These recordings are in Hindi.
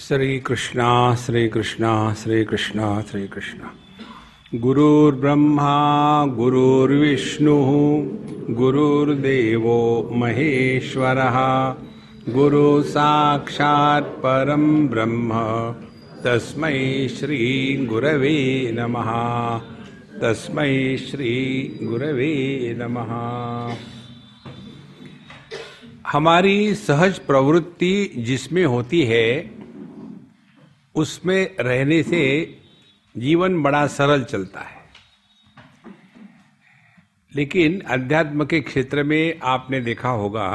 श्री कृष्णा श्री कृष्णा श्री कृष्णा श्री कृष्णा गुरुर्ब्रह्मा गुरुर्देव महेश्वर गुरु साक्षात् परम ब्रह्म तस्म श्री गुरव नम तस्म श्री गुरव नम हमारी सहज प्रवृत्ति जिसमें होती है उसमें रहने से जीवन बड़ा सरल चलता है लेकिन अध्यात्म के क्षेत्र में आपने देखा होगा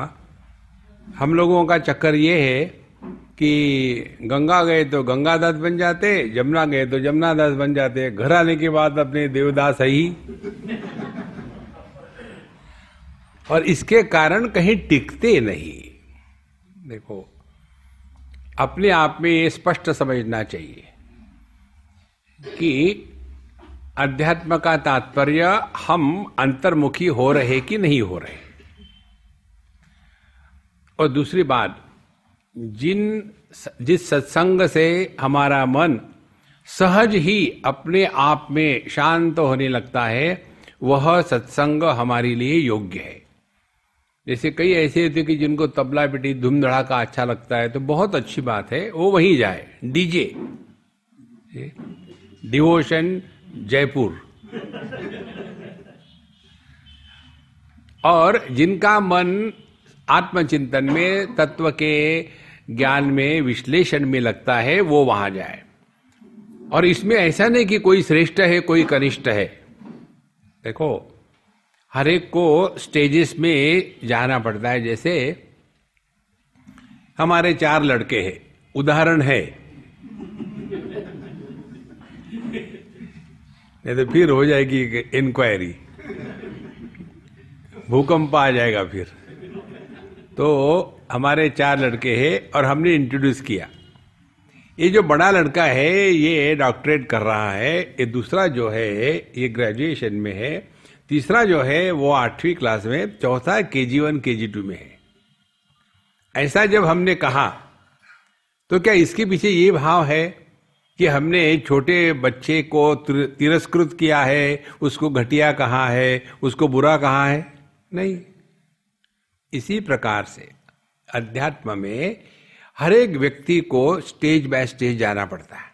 हम लोगों का चक्कर ये है कि गंगा गए तो गंगा दास बन जाते जमुना गए तो जमुना दास बन जाते घर आने के बाद अपने देवदास ही और इसके कारण कहीं टिकते नहीं देखो अपने आप में ये स्पष्ट समझना चाहिए कि अध्यात्म का तात्पर्य हम अंतर्मुखी हो रहे कि नहीं हो रहे और दूसरी बात जिन जिस सत्संग से हमारा मन सहज ही अपने आप में शांत होने लगता है वह सत्संग हमारे लिए योग्य है जैसे कई ऐसे होते कि जिनको तबला पिटी धूम अच्छा लगता है तो बहुत अच्छी बात है वो वहीं जाए डीजे डिवोशन जयपुर और जिनका मन आत्मचिंतन में तत्व के ज्ञान में विश्लेषण में लगता है वो वहां जाए और इसमें ऐसा नहीं कि कोई श्रेष्ठ है कोई कनिष्ठ है देखो हर एक को स्टेजेस में जाना पड़ता है जैसे हमारे चार लड़के हैं उदाहरण है नहीं तो फिर हो जाएगी इंक्वायरी भूकंप आ जाएगा फिर तो हमारे चार लड़के हैं और हमने इंट्रोड्यूस किया ये जो बड़ा लड़का है ये डॉक्टरेट कर रहा है ये दूसरा जो है ये ग्रेजुएशन में है तीसरा जो है वो आठवीं क्लास में चौथा के जी वन के जी टू में है ऐसा जब हमने कहा तो क्या इसके पीछे ये भाव है कि हमने छोटे बच्चे को तिरस्कृत किया है उसको घटिया कहा है उसको बुरा कहा है नहीं इसी प्रकार से अध्यात्म में हर एक व्यक्ति को स्टेज बाय स्टेज जाना पड़ता है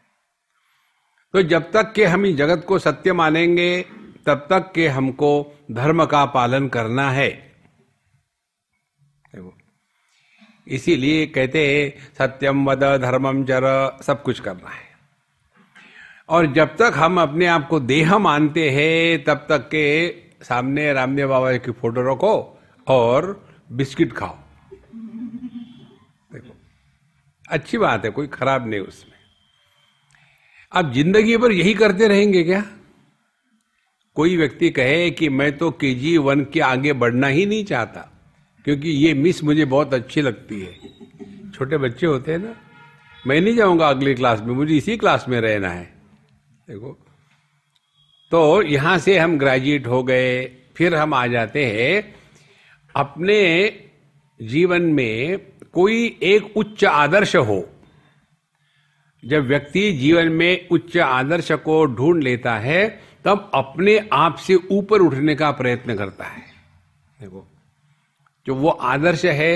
तो जब तक के हम इस जगत को सत्य मानेंगे तब तक के हमको धर्म का पालन करना है इसीलिए कहते हैं सत्यम वद धर्मम जर सब कुछ करना है और जब तक हम अपने आप को देह मानते हैं तब तक के सामने रामदेव बाबा की फोटो रखो और बिस्किट खाओ देखो अच्छी बात है कोई खराब नहीं उसमें आप जिंदगी भर यही करते रहेंगे क्या कोई व्यक्ति कहे कि मैं तो के जी वन के आगे बढ़ना ही नहीं चाहता क्योंकि ये मिस मुझे बहुत अच्छी लगती है छोटे बच्चे होते हैं ना मैं नहीं जाऊंगा अगली क्लास में मुझे इसी क्लास में रहना है देखो तो यहां से हम ग्रेजुएट हो गए फिर हम आ जाते हैं अपने जीवन में कोई एक उच्च आदर्श हो जब व्यक्ति जीवन में उच्च आदर्श को ढूंढ लेता है तब अपने आप से ऊपर उठने का प्रयत्न करता है देखो जो वो आदर्श है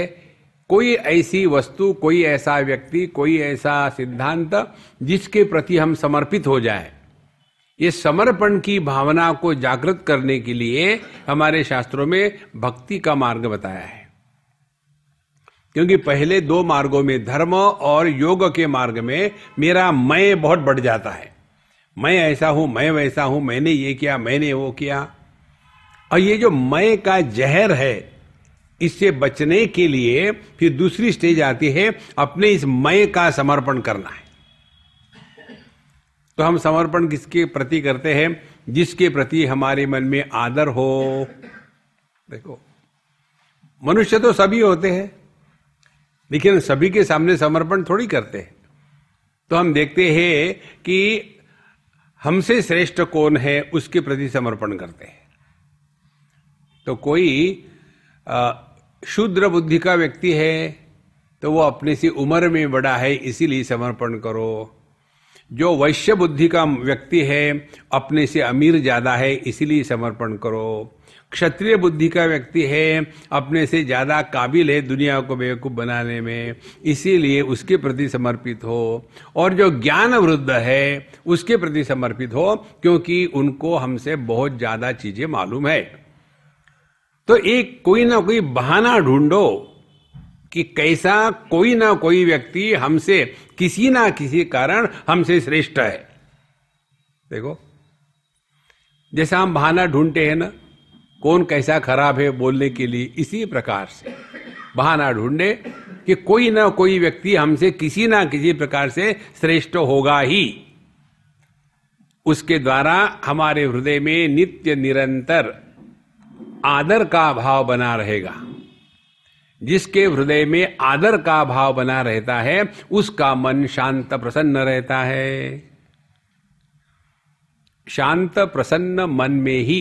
कोई ऐसी वस्तु कोई ऐसा व्यक्ति कोई ऐसा सिद्धांत जिसके प्रति हम समर्पित हो जाए ये समर्पण की भावना को जागृत करने के लिए हमारे शास्त्रों में भक्ति का मार्ग बताया है क्योंकि पहले दो मार्गों में धर्म और योग के मार्ग में मेरा मैं बहुत बढ़ जाता है मैं ऐसा हूं मैं वैसा हूं मैंने ये किया मैंने वो किया और ये जो मैं का जहर है इससे बचने के लिए फिर दूसरी स्टेज आती है अपने इस मय का समर्पण करना है तो हम समर्पण किसके प्रति करते हैं जिसके प्रति हमारे मन में आदर हो देखो मनुष्य तो सभी होते हैं लेकिन सभी के सामने समर्पण थोड़ी करते हैं तो हम देखते हैं कि हमसे श्रेष्ठ कौन है उसके प्रति समर्पण करते हैं तो कोई शूद्र बुद्धि का व्यक्ति है तो वो अपने से उम्र में बड़ा है इसीलिए समर्पण करो जो वैश्य बुद्धि का व्यक्ति है अपने से अमीर ज़्यादा है इसीलिए समर्पण करो क्षत्रिय बुद्धि का व्यक्ति है अपने से ज्यादा काबिल है दुनिया को बेवकूफ बनाने में इसीलिए उसके प्रति समर्पित हो और जो ज्ञान वृद्ध है उसके प्रति समर्पित हो क्योंकि उनको हमसे बहुत ज्यादा चीजें मालूम है तो एक कोई ना कोई बहाना ढूंढो कि कैसा कोई ना कोई व्यक्ति हमसे किसी ना किसी कारण हमसे श्रेष्ठ है देखो जैसा हम बहाना ढूंढते हैं ना कौन कैसा खराब है बोलने के लिए इसी प्रकार से बहाना ढूंढे कि कोई ना कोई व्यक्ति हमसे किसी ना किसी प्रकार से श्रेष्ठ होगा ही उसके द्वारा हमारे हृदय में नित्य निरंतर आदर का भाव बना रहेगा जिसके हृदय में आदर का भाव बना रहता है उसका मन शांत प्रसन्न रहता है शांत प्रसन्न मन में ही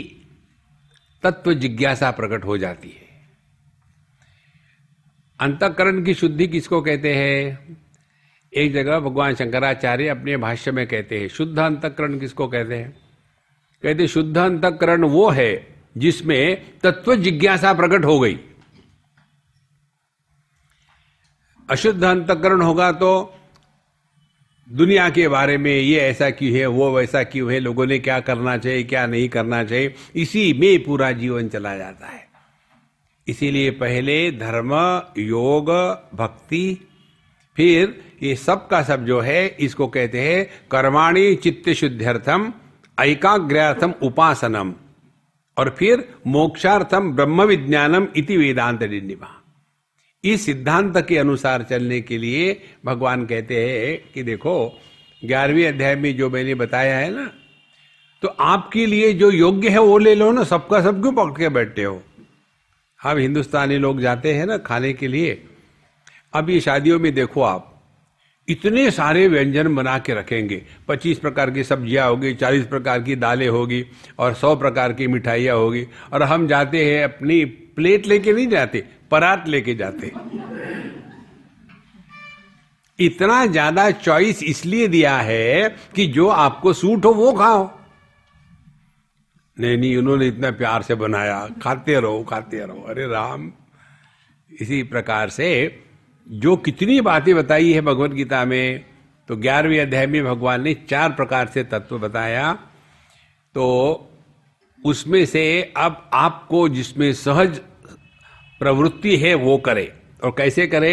तत्व जिज्ञासा प्रकट हो जाती है अंतकरण की शुद्धि किसको कहते हैं एक जगह भगवान शंकराचार्य अपने भाष्य में कहते हैं शुद्ध अंतकरण किसको कहते हैं कहते शुद्ध अंतकरण वो है जिसमें तत्व जिज्ञासा प्रकट हो गई अशुद्ध अंतकरण होगा तो दुनिया के बारे में ये ऐसा क्यों है वो वैसा क्यों है लोगों ने क्या करना चाहिए क्या नहीं करना चाहिए इसी में पूरा जीवन चला जाता है इसीलिए पहले धर्म योग भक्ति फिर ये सब का सब जो है इसको कहते हैं कर्माणी चित्त शुद्ध्यर्थम ऐकाग्र्यार्थम उपासनम और फिर मोक्षार्थम ब्रह्म विज्ञानम इति वेदांत निर्णिमा इस सिद्धांत के अनुसार चलने के लिए भगवान कहते हैं कि देखो ग्यारहवीं अध्याय में जो मैंने बताया है ना तो आपके लिए जो योग्य है वो ले लो ना सबका सब क्यों पकड़ के बैठते हो हम हिंदुस्तानी लोग जाते हैं ना खाने के लिए अब ये शादियों में देखो आप इतने सारे व्यंजन बना के रखेंगे 25 प्रकार की सब्जियां होगी 40 प्रकार की दालें होगी और 100 प्रकार की मिठाइयां होगी और हम जाते हैं अपनी प्लेट लेके नहीं जाते परात लेके जाते इतना ज्यादा चॉइस इसलिए दिया है कि जो आपको सूट हो वो खाओ नहीं नहीं उन्होंने इतना प्यार से बनाया खाते रहो खाते रहो अरे राम इसी प्रकार से जो कितनी बातें बताई है भगवत गीता में तो ग्यारहवीं अध्याय में भगवान ने चार प्रकार से तत्व बताया तो उसमें से अब आपको जिसमें सहज प्रवृत्ति है वो करे और कैसे करे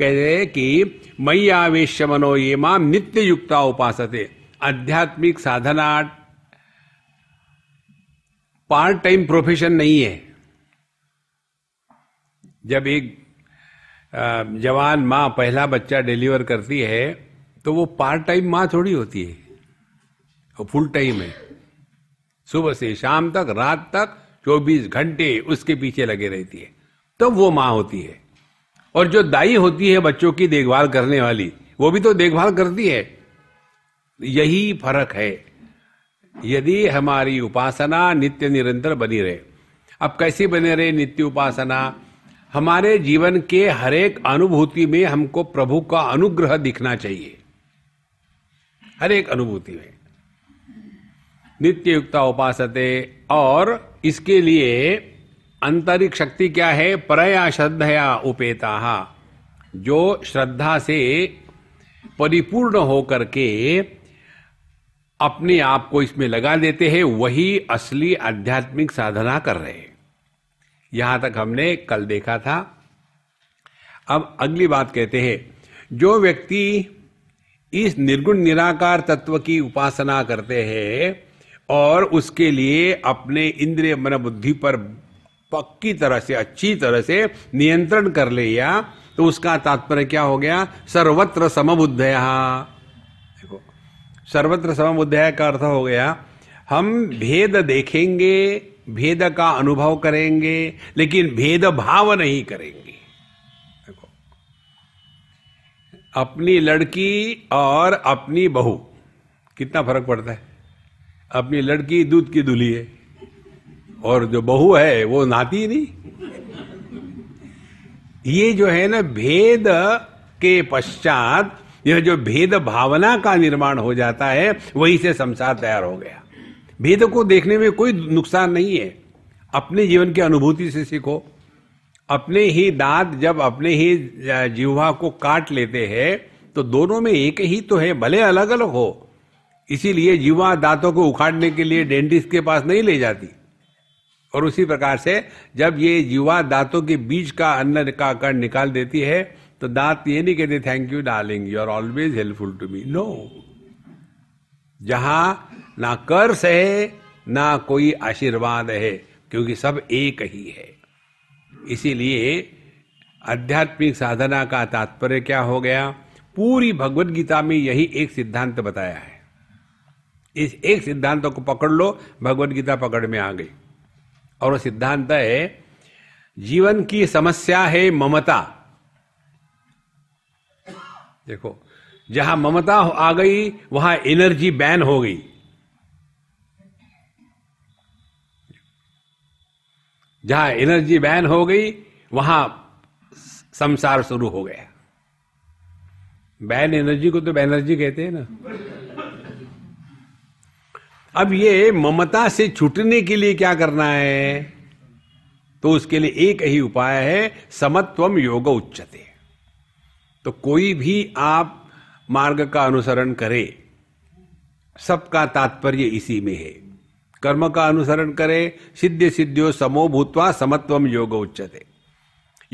कह रहे कि मई आवेश मनो ये माम नित्य युक्ता उपास आध्यात्मिक साधना पार्ट टाइम प्रोफेशन नहीं है जब एक जवान माँ पहला बच्चा डिलीवर करती है तो वो पार्ट टाइम माँ थोड़ी होती है वो फुल टाइम है सुबह से शाम तक रात तक 24 घंटे उसके पीछे लगे रहती है तब वो माँ होती है और जो दाई होती है बच्चों की देखभाल करने वाली वो भी तो देखभाल करती है यही फर्क है यदि हमारी उपासना नित्य निरंतर बनी रहे अब कैसे बने रहे नित्य उपासना हमारे जीवन के हरेक अनुभूति में हमको प्रभु का अनुग्रह दिखना चाहिए हरेक अनुभूति में नित्य युक्ता उपासते और इसके लिए आंतरिक शक्ति क्या है परया श्रद्धया उपेता जो श्रद्धा से परिपूर्ण होकर के अपने आप को इसमें लगा देते हैं वही असली आध्यात्मिक साधना कर रहे हैं यहां तक हमने कल देखा था अब अगली बात कहते हैं जो व्यक्ति इस निर्गुण निराकार तत्व की उपासना करते हैं और उसके लिए अपने इंद्रिय मन बुद्धि पर पक्की तरह से अच्छी तरह से नियंत्रण कर लिया तो उसका तात्पर्य क्या हो गया सर्वत्र समबुद्धया देखो सर्वत्र समबुद्धया का अर्थ हो गया हम भेद देखेंगे भेद का अनुभव करेंगे लेकिन भेद भाव नहीं करेंगे देखो अपनी लड़की और अपनी बहू कितना फर्क पड़ता है अपनी लड़की दूध की दुली है और जो बहू है वो नहाती नहीं ये जो है ना भेद के पश्चात यह जो भेद भावना का निर्माण हो जाता है वही से संसार तैयार हो गया भेद को देखने में कोई नुकसान नहीं है अपने जीवन की अनुभूति से सीखो अपने ही दांत जब अपने ही जीवा को काट लेते हैं तो दोनों में एक ही तो है भले अलग अलग हो इसीलिए जीवा दांतों को उखाड़ने के लिए डेंटिस्ट के पास नहीं ले जाती और उसी प्रकार से जब ये युवा दांतों के बीच का अन्न का कण निकाल देती है तो दांत ये नहीं कहते thank you darling you are always helpful to me no जहां ना कर्स है ना कोई आशीर्वाद है क्योंकि सब एक ही है इसीलिए आध्यात्मिक साधना का तात्पर्य क्या हो गया पूरी भगवत गीता में यही एक सिद्धांत बताया है इस एक सिद्धांत को पकड़ लो भगवत गीता पकड़ में आ गई और सिद्धांत है जीवन की समस्या है ममता देखो जहां ममता आ गई वहां एनर्जी बैन हो गई जहां एनर्जी बैन हो गई वहां संसार शुरू हो गया बैन एनर्जी को तो बैनर्जी कहते हैं ना अब ये ममता से छूटने के लिए क्या करना है तो उसके लिए एक ही उपाय है समत्वम योग उच्चते तो कोई भी आप मार्ग का अनुसरण करे सबका तात्पर्य इसी में है कर्म का अनुसरण करे सिद्ध सिद्धियों समो भूतवा समत्वम योग उच्चते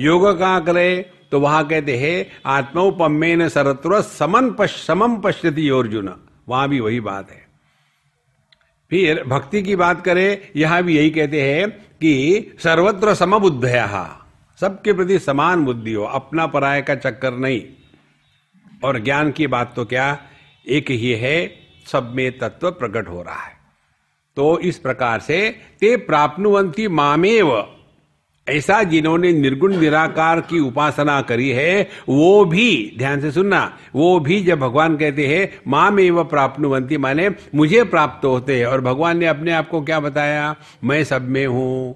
योग कहाँ करे तो वहां कहते हैं आत्मोपम्य न सरत्व समन पश, समम पश्यति अर्जुन वहां भी वही बात है फिर भक्ति की बात करें यहां भी यही कहते हैं कि सर्वत्र समबुद्धया सबके प्रति समान बुद्धि हो अपना पराय का चक्कर नहीं और ज्ञान की बात तो क्या एक ही है सब में तत्व प्रकट हो रहा है तो इस प्रकार से ते प्राप्तवंती मामेव ऐसा जिन्होंने निर्गुण निराकार की उपासना करी है वो भी ध्यान से सुनना वो भी जब भगवान कहते हैं माँ में वह प्राप्तवंती माने मुझे प्राप्त होते हैं और भगवान ने अपने आप को क्या बताया मैं सब में हूं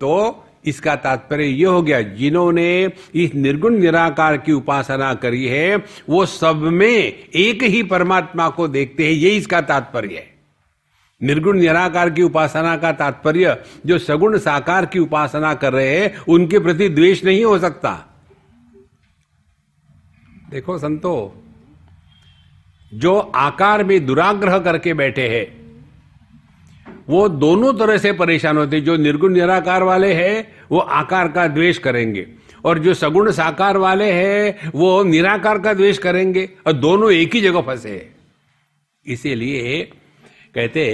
तो इसका तात्पर्य यह हो गया जिन्होंने इस निर्गुण निराकार की उपासना करी है वो सब में एक ही परमात्मा को देखते हैं ये इसका तात्पर्य है निर्गुण निराकार की उपासना का तात्पर्य जो सगुण साकार की उपासना कर रहे हैं उनके प्रति द्वेष नहीं हो सकता देखो संतो जो आकार में दुराग्रह करके बैठे हैं वो दोनों तरह से परेशान होते जो निर्गुण निराकार वाले हैं वो आकार का द्वेष करेंगे और जो सगुण साकार वाले हैं वो निराकार का द्वेष करेंगे और दोनों एक ही जगह फंसे इसीलिए कहते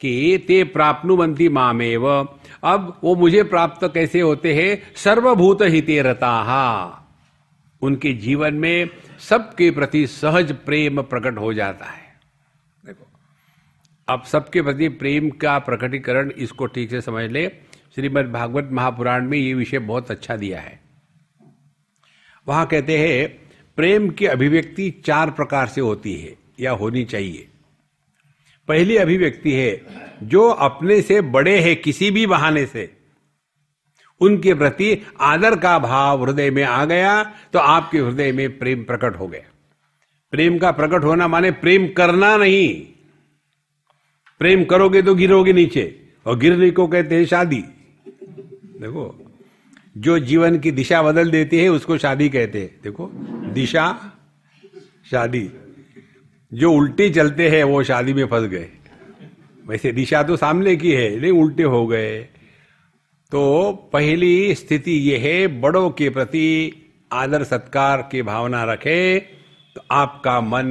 कि ते प्राप्नुवंती मामेव अब वो मुझे प्राप्त कैसे होते हैं सर्वभूत हिते रता उनके जीवन में सबके प्रति सहज प्रेम प्रकट हो जाता है देखो अब सबके प्रति प्रेम का प्रकटीकरण इसको ठीक से समझ ले श्रीमद् भागवत महापुराण में ये विषय बहुत अच्छा दिया है वहां कहते हैं प्रेम की अभिव्यक्ति चार प्रकार से होती है या होनी चाहिए पहली अभिव्यक्ति है जो अपने से बड़े हैं किसी भी बहाने से उनके प्रति आदर का भाव हृदय में आ गया तो आपके हृदय में प्रेम प्रकट हो गया प्रेम का प्रकट होना माने प्रेम करना नहीं प्रेम करोगे तो गिरोगे नीचे और गिरने को कहते हैं शादी देखो जो जीवन की दिशा बदल देती है उसको शादी कहते हैं देखो दिशा शादी जो उल्टे चलते हैं वो शादी में फंस गए वैसे दिशा तो सामने की है नहीं उल्टे हो गए तो पहली स्थिति ये है बड़ों के प्रति आदर सत्कार की भावना रखे तो आपका मन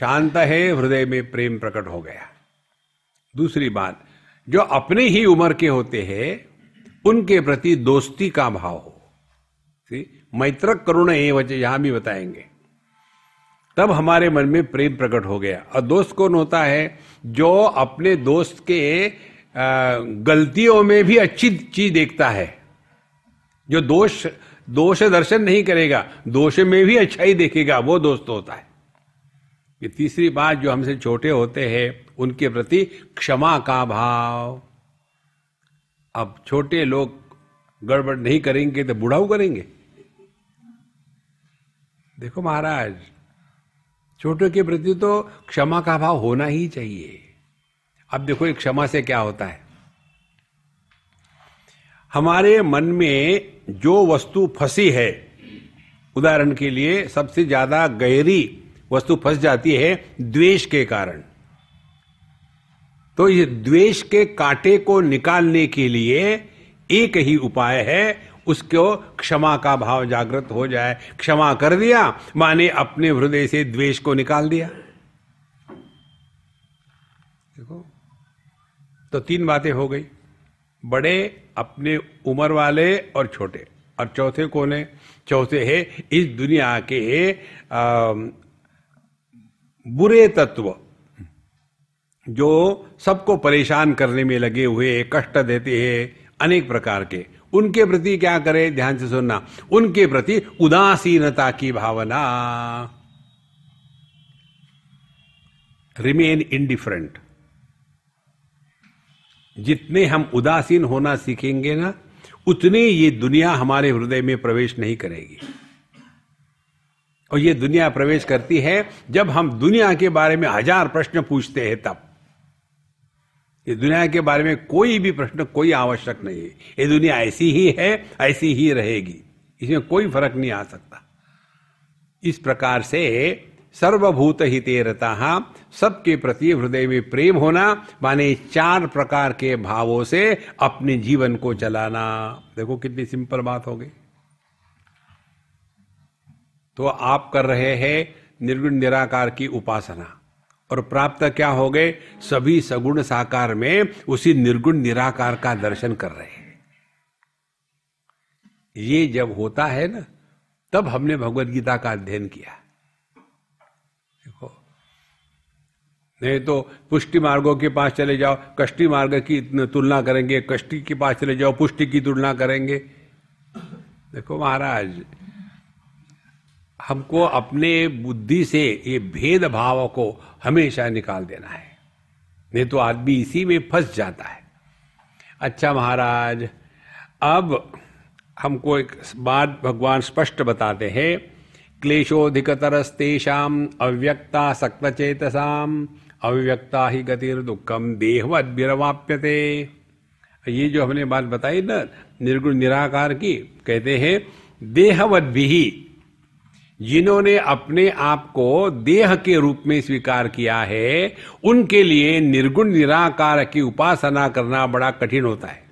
शांत है हृदय में प्रेम प्रकट हो गया दूसरी बात जो अपने ही उम्र के होते हैं उनके प्रति दोस्ती का भाव हो मैत्र करुण एवं यहां भी बताएंगे तब हमारे मन में प्रेम प्रकट हो गया और दोस्त कौन होता है जो अपने दोस्त के गलतियों में भी अच्छी चीज देखता है जो दोष दोष दर्शन नहीं करेगा दोष में भी अच्छा ही देखेगा वो दोस्त होता है ये तीसरी बात जो हमसे छोटे होते हैं उनके प्रति क्षमा का भाव अब छोटे लोग गड़बड़ नहीं करेंगे तो बुढ़ाऊ करेंगे देखो महाराज छोटों के प्रति तो क्षमा का भाव होना ही चाहिए अब देखो एक क्षमा से क्या होता है हमारे मन में जो वस्तु फंसी है उदाहरण के लिए सबसे ज्यादा गहरी वस्तु फंस जाती है द्वेष के कारण तो ये द्वेष के कांटे को निकालने के लिए एक ही उपाय है उसको क्षमा का भाव जागृत हो जाए क्षमा कर दिया माने अपने हृदय से द्वेष को निकाल दिया देखो तो तीन बातें हो गई बड़े अपने उम्र वाले और छोटे और चौथे कौन है चौथे है इस दुनिया के आ, बुरे तत्व जो सबको परेशान करने में लगे हुए कष्ट देते हैं अनेक प्रकार के उनके प्रति क्या करे ध्यान से सुनना उनके प्रति उदासीनता की भावना रिमेन इंडिफरेंट जितने हम उदासीन होना सीखेंगे ना उतने ये दुनिया हमारे हृदय में प्रवेश नहीं करेगी और ये दुनिया प्रवेश करती है जब हम दुनिया के बारे में हजार प्रश्न पूछते हैं तब ये दुनिया के बारे में कोई भी प्रश्न कोई आवश्यक नहीं है ये दुनिया ऐसी ही है ऐसी ही रहेगी इसमें कोई फर्क नहीं आ सकता इस प्रकार से सर्वभूत हितेरता सबके प्रति हृदय में प्रेम होना माने चार प्रकार के भावों से अपने जीवन को चलाना देखो कितनी सिंपल बात हो गई तो आप कर रहे हैं निर्गुण निराकार की उपासना और प्राप्त क्या हो गए सभी सगुण साकार में उसी निर्गुण निराकार का दर्शन कर रहे हैं ये जब होता है ना तब हमने भगवत गीता का अध्ययन किया देखो नहीं तो पुष्टि मार्गों के पास चले जाओ कष्टि मार्ग की तुलना करेंगे कष्टि के पास चले जाओ पुष्टि की तुलना करेंगे देखो महाराज हमको अपने बुद्धि से ये भेदभाव को हमेशा निकाल देना है नहीं तो आदमी इसी में फंस जाता है अच्छा महाराज अब हमको एक बात भगवान स्पष्ट बताते हैं क्लेशोधिकतरस्तेषाम अव्यक्ता चेतसा अव्यक्ता ही गतिर दुखम देह अद्भिवाप्यते ये जो हमने बात बताई ना निर्गुण निराकार की कहते हैं देहवद भी जिन्होंने अपने आप को देह के रूप में स्वीकार किया है उनके लिए निर्गुण निराकार की उपासना करना बड़ा कठिन होता है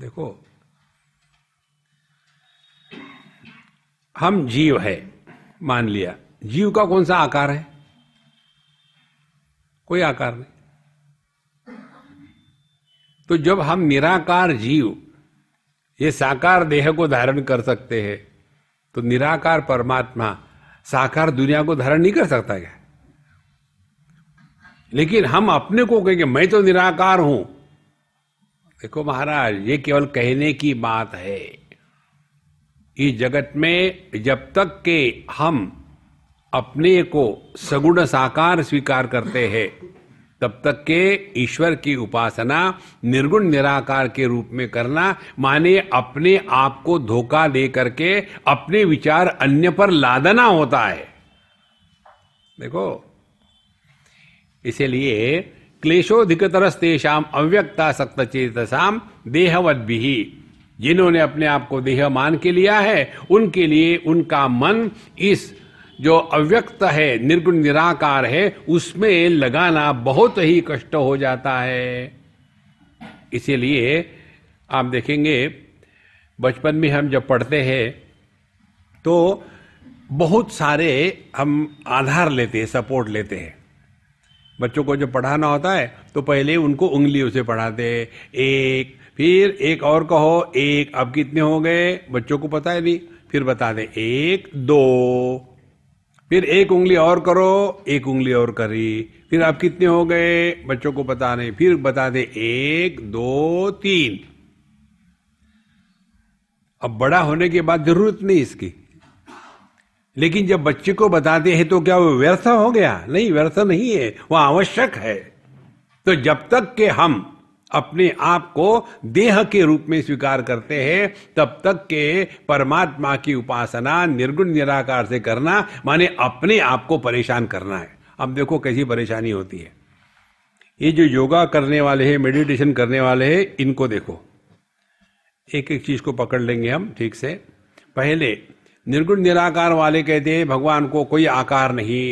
देखो हम जीव है मान लिया जीव का कौन सा आकार है कोई आकार नहीं तो जब हम निराकार जीव ये साकार देह को धारण कर सकते हैं तो निराकार परमात्मा साकार दुनिया को धारण नहीं कर सकता क्या लेकिन हम अपने को कहेंगे मैं तो निराकार हूं देखो महाराज ये केवल कहने की बात है इस जगत में जब तक के हम अपने को सगुण साकार स्वीकार करते हैं तब तक के ईश्वर की उपासना निर्गुण निराकार के रूप में करना माने अपने आप को धोखा दे करके अपने विचार अन्य पर लादना होता है देखो इसलिए क्लेशोधिकतरस्तेषाम अव्यक्ता सक्त चेतसाम देहवद भी जिन्होंने अपने आप को देह मान के लिया है उनके लिए उनका मन इस जो अव्यक्त है निर्गुण निराकार है उसमें लगाना बहुत ही कष्ट हो जाता है इसीलिए आप देखेंगे बचपन में हम जब पढ़ते हैं तो बहुत सारे हम आधार लेते हैं सपोर्ट लेते हैं बच्चों को जब पढ़ाना होता है तो पहले उनको उंगलियों से पढ़ाते एक फिर एक और कहो एक अब कितने हो गए बच्चों को पता है नहीं फिर बता दें एक दो फिर एक उंगली और करो एक उंगली और करी फिर आप कितने हो गए बच्चों को पता नहीं फिर बता दे एक दो तीन अब बड़ा होने के बाद जरूरत नहीं इसकी लेकिन जब बच्चे को बताते हैं तो क्या वो व्यर्थ हो गया नहीं व्यर्थ नहीं है वह आवश्यक है तो जब तक के हम अपने आप को देह के रूप में स्वीकार करते हैं तब तक के परमात्मा की उपासना निर्गुण निराकार से करना माने अपने आप को परेशान करना है अब देखो कैसी परेशानी होती है ये जो योगा करने वाले हैं मेडिटेशन करने वाले हैं इनको देखो एक एक चीज को पकड़ लेंगे हम ठीक से पहले निर्गुण निराकार वाले कहते हैं भगवान को कोई आकार नहीं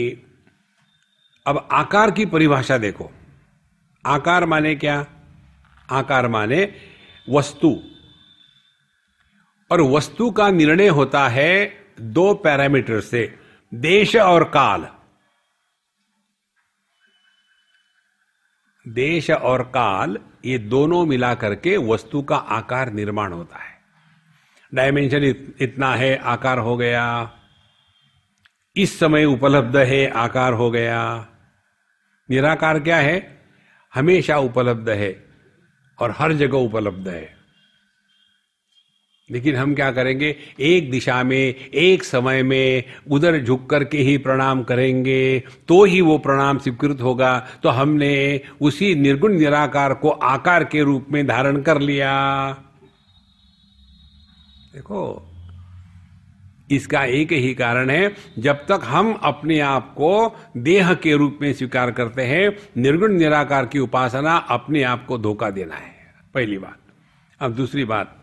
अब आकार की परिभाषा देखो आकार माने क्या आकार माने वस्तु और वस्तु का निर्णय होता है दो पैरामीटर से देश और काल देश और काल ये दोनों मिलाकर के वस्तु का आकार निर्माण होता है डायमेंशन इतना है आकार हो गया इस समय उपलब्ध है आकार हो गया निराकार क्या है हमेशा उपलब्ध है और हर जगह उपलब्ध है लेकिन हम क्या करेंगे एक दिशा में एक समय में उधर झुक करके ही प्रणाम करेंगे तो ही वो प्रणाम स्वीकृत होगा तो हमने उसी निर्गुण निराकार को आकार के रूप में धारण कर लिया देखो इसका एक ही कारण है जब तक हम अपने आप को देह के रूप में स्वीकार करते हैं निर्गुण निराकार की उपासना अपने आप को धोखा देना है पहली बात अब दूसरी बात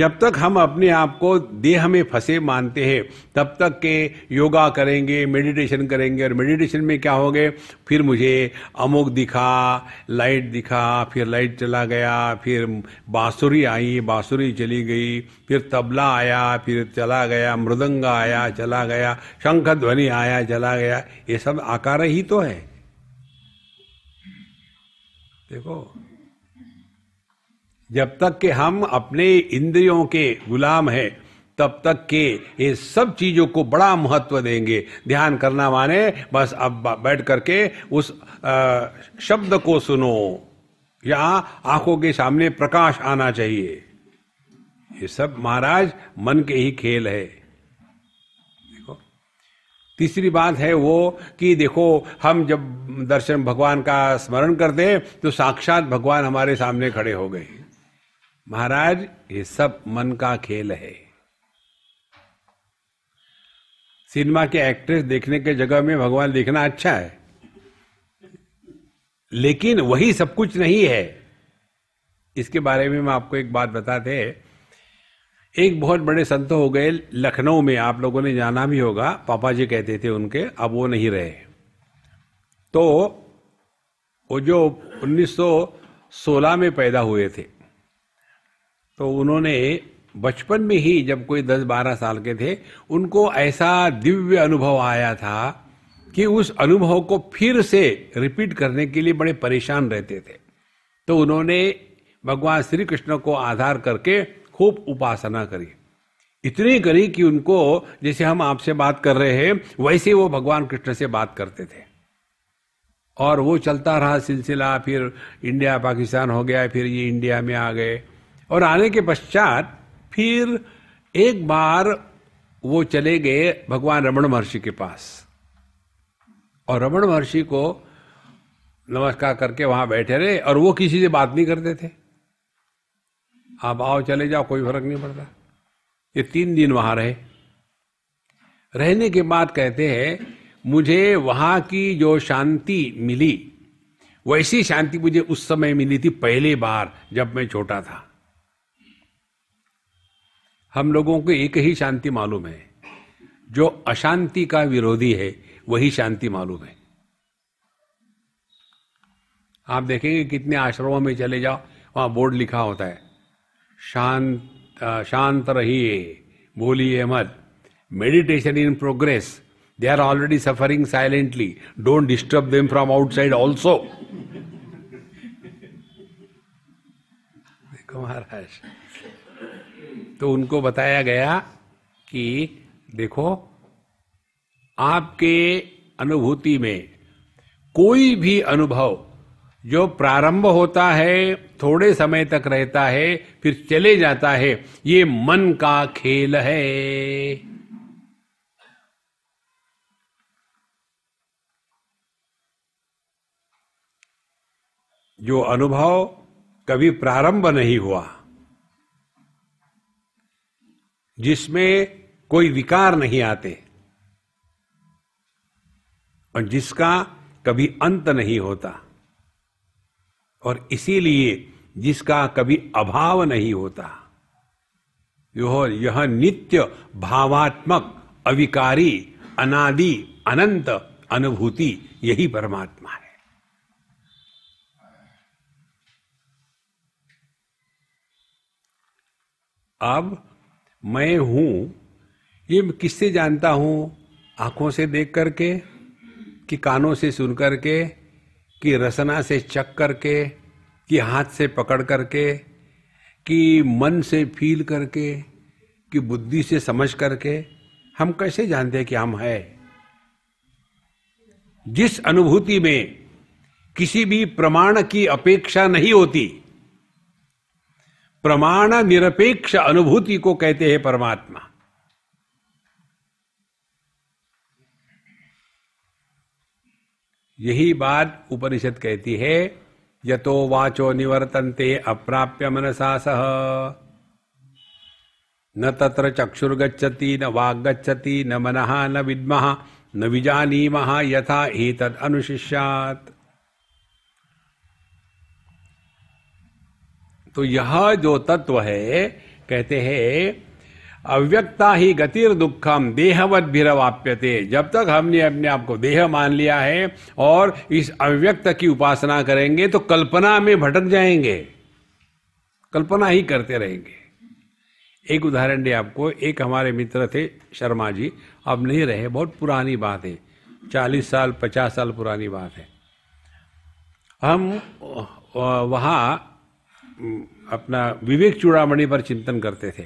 जब तक हम अपने आप को देह में फंसे मानते हैं तब तक के योगा करेंगे मेडिटेशन करेंगे और मेडिटेशन में क्या हो गए फिर मुझे अमुक दिखा लाइट दिखा फिर लाइट चला गया फिर बांसुरी आई बाँसुरी चली गई फिर तबला आया फिर चला गया मृदंग आया चला गया शंख ध्वनि आया चला गया ये सब आकार ही तो है देखो जब तक कि हम अपने इंद्रियों के गुलाम हैं तब तक के ये सब चीजों को बड़ा महत्व देंगे ध्यान करना माने बस अब बैठ करके उस आ, शब्द को सुनो या आंखों के सामने प्रकाश आना चाहिए ये सब महाराज मन के ही खेल है देखो तीसरी बात है वो कि देखो हम जब दर्शन भगवान का स्मरण करते हैं तो साक्षात भगवान हमारे सामने खड़े हो गए महाराज ये सब मन का खेल है सिनेमा के एक्ट्रेस देखने के जगह में भगवान देखना अच्छा है लेकिन वही सब कुछ नहीं है इसके बारे में मैं आपको एक बात बताते हैं एक बहुत बड़े संत हो गए लखनऊ में आप लोगों ने जाना भी होगा पापा जी कहते थे उनके अब वो नहीं रहे तो वो जो 1916 में पैदा हुए थे तो उन्होंने बचपन में ही जब कोई दस बारह साल के थे उनको ऐसा दिव्य अनुभव आया था कि उस अनुभव को फिर से रिपीट करने के लिए बड़े परेशान रहते थे तो उन्होंने भगवान श्री कृष्ण को आधार करके खूब उपासना करी इतनी करी कि उनको जैसे हम आपसे बात कर रहे हैं वैसे वो भगवान कृष्ण से बात करते थे और वो चलता रहा सिलसिला फिर इंडिया पाकिस्तान हो गया फिर ये इंडिया में आ गए और आने के पश्चात फिर एक बार वो चले गए भगवान रमण महर्षि के पास और रमण महर्षि को नमस्कार करके वहां बैठे रहे और वो किसी से बात नहीं करते थे आप आओ चले जाओ कोई फर्क नहीं पड़ता ये तीन दिन वहां रहे रहने के बाद कहते हैं मुझे वहां की जो शांति मिली वैसी शांति मुझे उस समय मिली थी पहली बार जब मैं छोटा था हम लोगों को एक ही शांति मालूम है जो अशांति का विरोधी है वही शांति मालूम है आप देखेंगे कितने आश्रमों में चले जाओ वहां बोर्ड लिखा होता है शांत शांत रहिए बोलिए मत meditation in progress they are already suffering silently don't disturb them from outside also देखो महाराज तो उनको बताया गया कि देखो आपके अनुभूति में कोई भी अनुभव जो प्रारंभ होता है थोड़े समय तक रहता है फिर चले जाता है ये मन का खेल है जो अनुभव कभी प्रारंभ नहीं हुआ जिसमें कोई विकार नहीं आते और जिसका कभी अंत नहीं होता और इसीलिए जिसका कभी अभाव नहीं होता यह यह नित्य भावात्मक अविकारी अनादि अनंत अनुभूति यही परमात्मा है अब मैं हूं ये किससे जानता हूं आंखों से देख करके कि कानों से सुन करके कि रसना से चक करके कि हाथ से पकड़ करके कि मन से फील करके कि बुद्धि से समझ करके हम कैसे जानते हैं कि हम है जिस अनुभूति में किसी भी प्रमाण की अपेक्षा नहीं होती प्रमाण निरपेक्ष अनुभूति को कहते हैं परमात्मा यही बात उपनिषद कहती है यतो वाचो निवर्तन्ते अप्राप्य मनसा सह न तत्र चक्षुर्गछति न वाग्गछति न मनः न विद्मः न विजानीमः यथा एतद् अनुशिष्यात् तो यह जो तत्व है कहते हैं अव्यक्ता ही गतिर दुखम देहवत भीरवाप्यते जब तक हमने अपने आप को देह मान लिया है और इस अव्यक्त की उपासना करेंगे तो कल्पना में भटक जाएंगे कल्पना ही करते रहेंगे एक उदाहरण दे आपको एक हमारे मित्र थे शर्मा जी अब नहीं रहे बहुत पुरानी बात है चालीस साल पचास साल पुरानी बात है हम वहाँ अपना विवेक चूड़ामणि पर चिंतन करते थे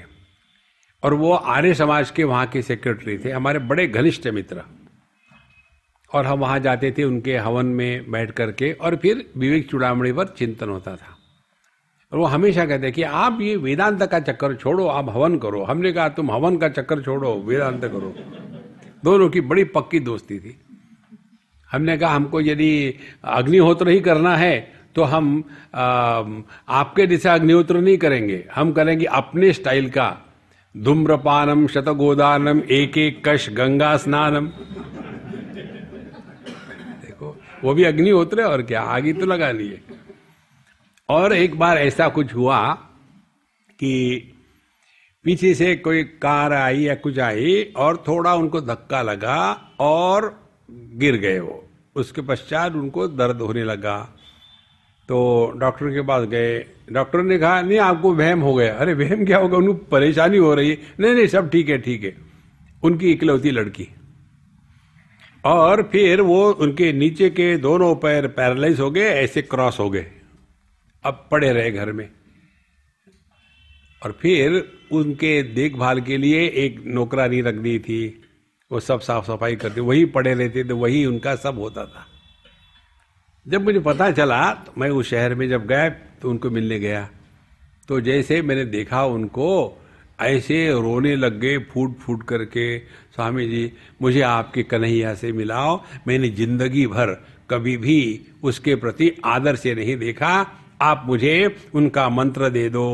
और वो आर्य समाज के वहाँ के सेक्रेटरी थे हमारे बड़े घनिष्ठ मित्र और हम वहाँ जाते थे उनके हवन में बैठ करके और फिर विवेक चूड़ामणि पर चिंतन होता था और वो हमेशा कहते कि आप ये वेदांत का चक्कर छोड़ो आप हवन करो हमने कहा तुम हवन का चक्कर छोड़ो वेदांत करो दोनों की बड़ी पक्की दोस्ती थी हमने कहा हमको यदि अग्निहोत्र ही करना है तो हम आ, आपके दिशा अग्निहोत्र नहीं करेंगे हम करेंगे अपने स्टाइल का धूम्रपानम शतगोदानम एक एक कश गंगा स्नानम देखो वो भी अग्निहोत्र है और क्या आगे तो लगा लिए और एक बार ऐसा कुछ हुआ कि पीछे से कोई कार आई या कुछ आई और थोड़ा उनको धक्का लगा और गिर गए वो उसके पश्चात उनको दर्द होने लगा तो डॉक्टर के पास गए डॉक्टर ने कहा नहीं आपको वहम हो गया अरे वहम क्या होगा उनको परेशानी हो रही है नहीं नहीं सब ठीक है ठीक है उनकी इकलौती लड़की और फिर वो उनके नीचे के दोनों पैर पैरालाइज हो गए ऐसे क्रॉस हो गए अब पड़े रहे घर में और फिर उनके देखभाल के लिए एक नौकरानी रख दी थी वो सब साफ सफाई करती वही पड़े रहते थे वही उनका सब होता था जब मुझे पता चला तो मैं उस शहर में जब गया तो उनको मिलने गया तो जैसे मैंने देखा उनको ऐसे रोने लग गए फूट फूट करके स्वामी जी मुझे आपके कन्हैया से मिलाओ मैंने जिंदगी भर कभी भी उसके प्रति आदर से नहीं देखा आप मुझे उनका मंत्र दे दो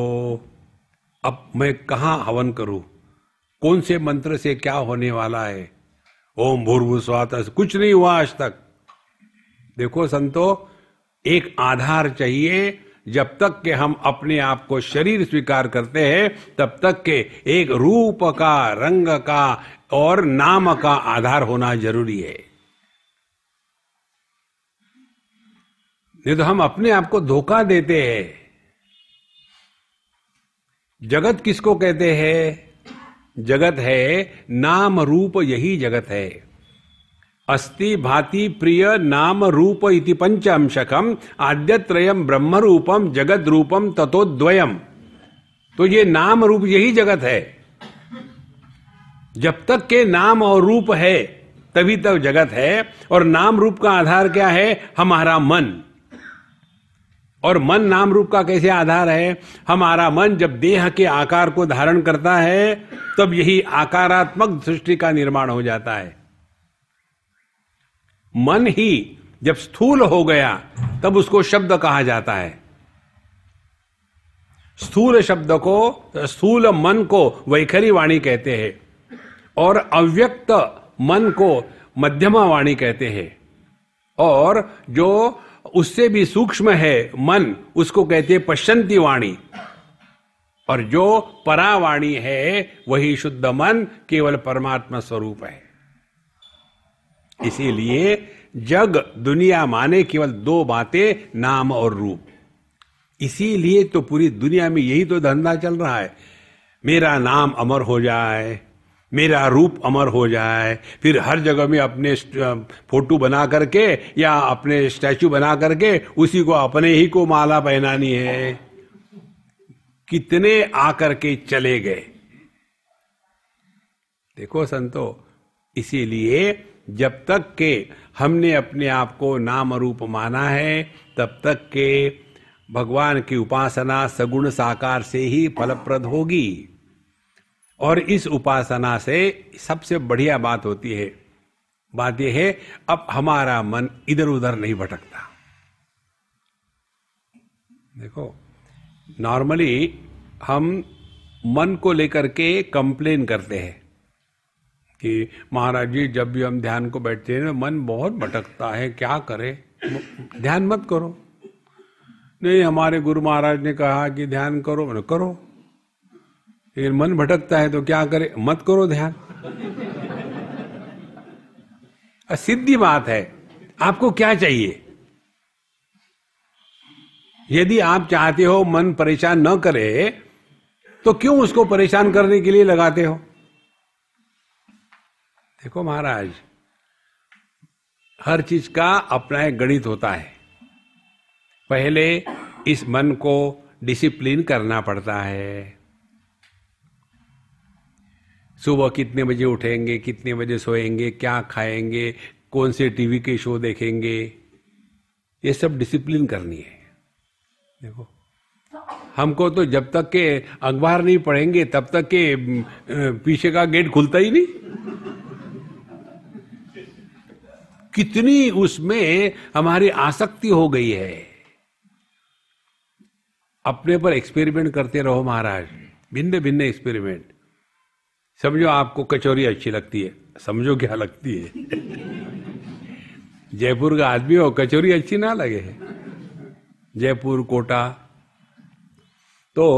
अब मैं कहाँ हवन करूं कौन से मंत्र से क्या होने वाला है ओम भूर्भु स्वात कुछ नहीं हुआ आज तक देखो संतो एक आधार चाहिए जब तक के हम अपने आप को शरीर स्वीकार करते हैं तब तक के एक रूप का रंग का और नाम का आधार होना जरूरी है नहीं तो हम अपने आप को धोखा देते हैं जगत किसको कहते हैं जगत है नाम रूप यही जगत है अस्ति भाति प्रिय नाम रूप इति पंच आद्य आद्यत्रयम ब्रह्म रूपम जगत रूपम द्वयम तो ये नाम रूप यही जगत है जब तक के नाम और रूप है तभी तक जगत है और नाम रूप का आधार क्या है हमारा मन और मन नाम रूप का कैसे आधार है हमारा मन जब देह के आकार को धारण करता है तब यही आकारात्मक दृष्टि का निर्माण हो जाता है मन ही जब स्थूल हो गया तब उसको शब्द कहा जाता है स्थूल शब्द को स्थूल मन को वैखरी वाणी कहते हैं और अव्यक्त मन को मध्यमा वाणी कहते हैं और जो उससे भी सूक्ष्म है मन उसको कहते हैं पश्चंती वाणी और जो परावाणी है वही शुद्ध मन केवल परमात्मा स्वरूप है इसीलिए जग दुनिया माने केवल दो बातें नाम और रूप इसीलिए तो पूरी दुनिया में यही तो धंधा चल रहा है मेरा नाम अमर हो जाए मेरा रूप अमर हो जाए फिर हर जगह में अपने फोटो बना करके या अपने स्टैचू बना करके उसी को अपने ही को माला पहनानी है कितने आकर के चले गए देखो संतो इसीलिए जब तक के हमने अपने आप को नाम रूप माना है तब तक के भगवान की उपासना सगुण साकार से ही फलप्रद होगी और इस उपासना से सबसे बढ़िया बात होती है बात यह है अब हमारा मन इधर उधर नहीं भटकता देखो नॉर्मली हम मन को लेकर के कंप्लेन करते हैं कि महाराज जी जब भी हम ध्यान को बैठते हैं मन बहुत भटकता है क्या करें ध्यान मत करो नहीं हमारे गुरु महाराज ने कहा कि ध्यान करो मैंने करो लेकिन मन भटकता है तो क्या करे मत करो ध्यान सीधी बात है आपको क्या चाहिए यदि आप चाहते हो मन परेशान न करे तो क्यों उसको परेशान करने के लिए लगाते हो देखो महाराज हर चीज का अपना एक गणित होता है पहले इस मन को डिसिप्लिन करना पड़ता है सुबह कितने बजे उठेंगे कितने बजे सोएंगे क्या खाएंगे कौन से टीवी के शो देखेंगे ये सब डिसिप्लिन करनी है देखो हमको तो जब तक के अखबार नहीं पढ़ेंगे तब तक के पीछे का गेट खुलता ही नहीं कितनी उसमें हमारी आसक्ति हो गई है अपने पर एक्सपेरिमेंट करते रहो महाराज भिन्न भिन्न एक्सपेरिमेंट समझो आपको कचौरी अच्छी लगती है समझो क्या लगती है जयपुर का आदमी हो कचौरी अच्छी ना लगे जयपुर कोटा तो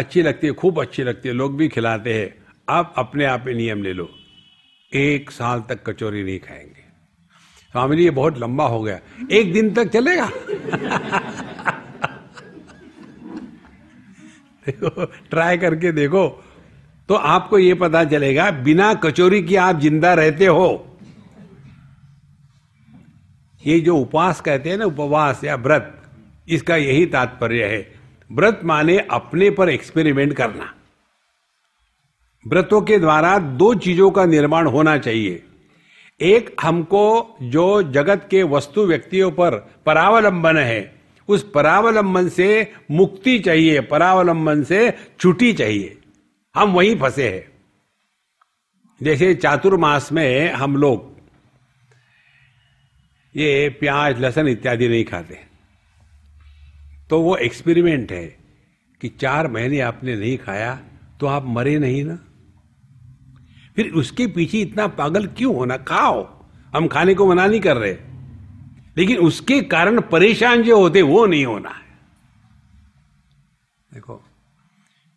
अच्छी लगती है खूब अच्छी लगती है लोग भी खिलाते हैं आप अपने आप में नियम ले लो एक साल तक कचौरी नहीं खाएंगे स्वामी जी ये बहुत लंबा हो गया एक दिन तक चलेगा देखो ट्राई करके देखो तो आपको ये पता चलेगा बिना कचोरी की आप जिंदा रहते हो ये जो उपवास कहते हैं ना उपवास या व्रत इसका यही तात्पर्य है व्रत माने अपने पर एक्सपेरिमेंट करना व्रतों के द्वारा दो चीजों का निर्माण होना चाहिए एक हमको जो जगत के वस्तु व्यक्तियों पर परावलंबन है उस परावलंबन से मुक्ति चाहिए परावलंबन से छुट्टी चाहिए हम वहीं फंसे हैं जैसे चातुर्मास में हम लोग ये प्याज लहसुन इत्यादि नहीं खाते तो वो एक्सपेरिमेंट है कि चार महीने आपने नहीं खाया तो आप मरे नहीं ना फिर उसके पीछे इतना पागल क्यों होना खाओ हम खाने को मना नहीं कर रहे लेकिन उसके कारण परेशान जो होते वो नहीं होना है देखो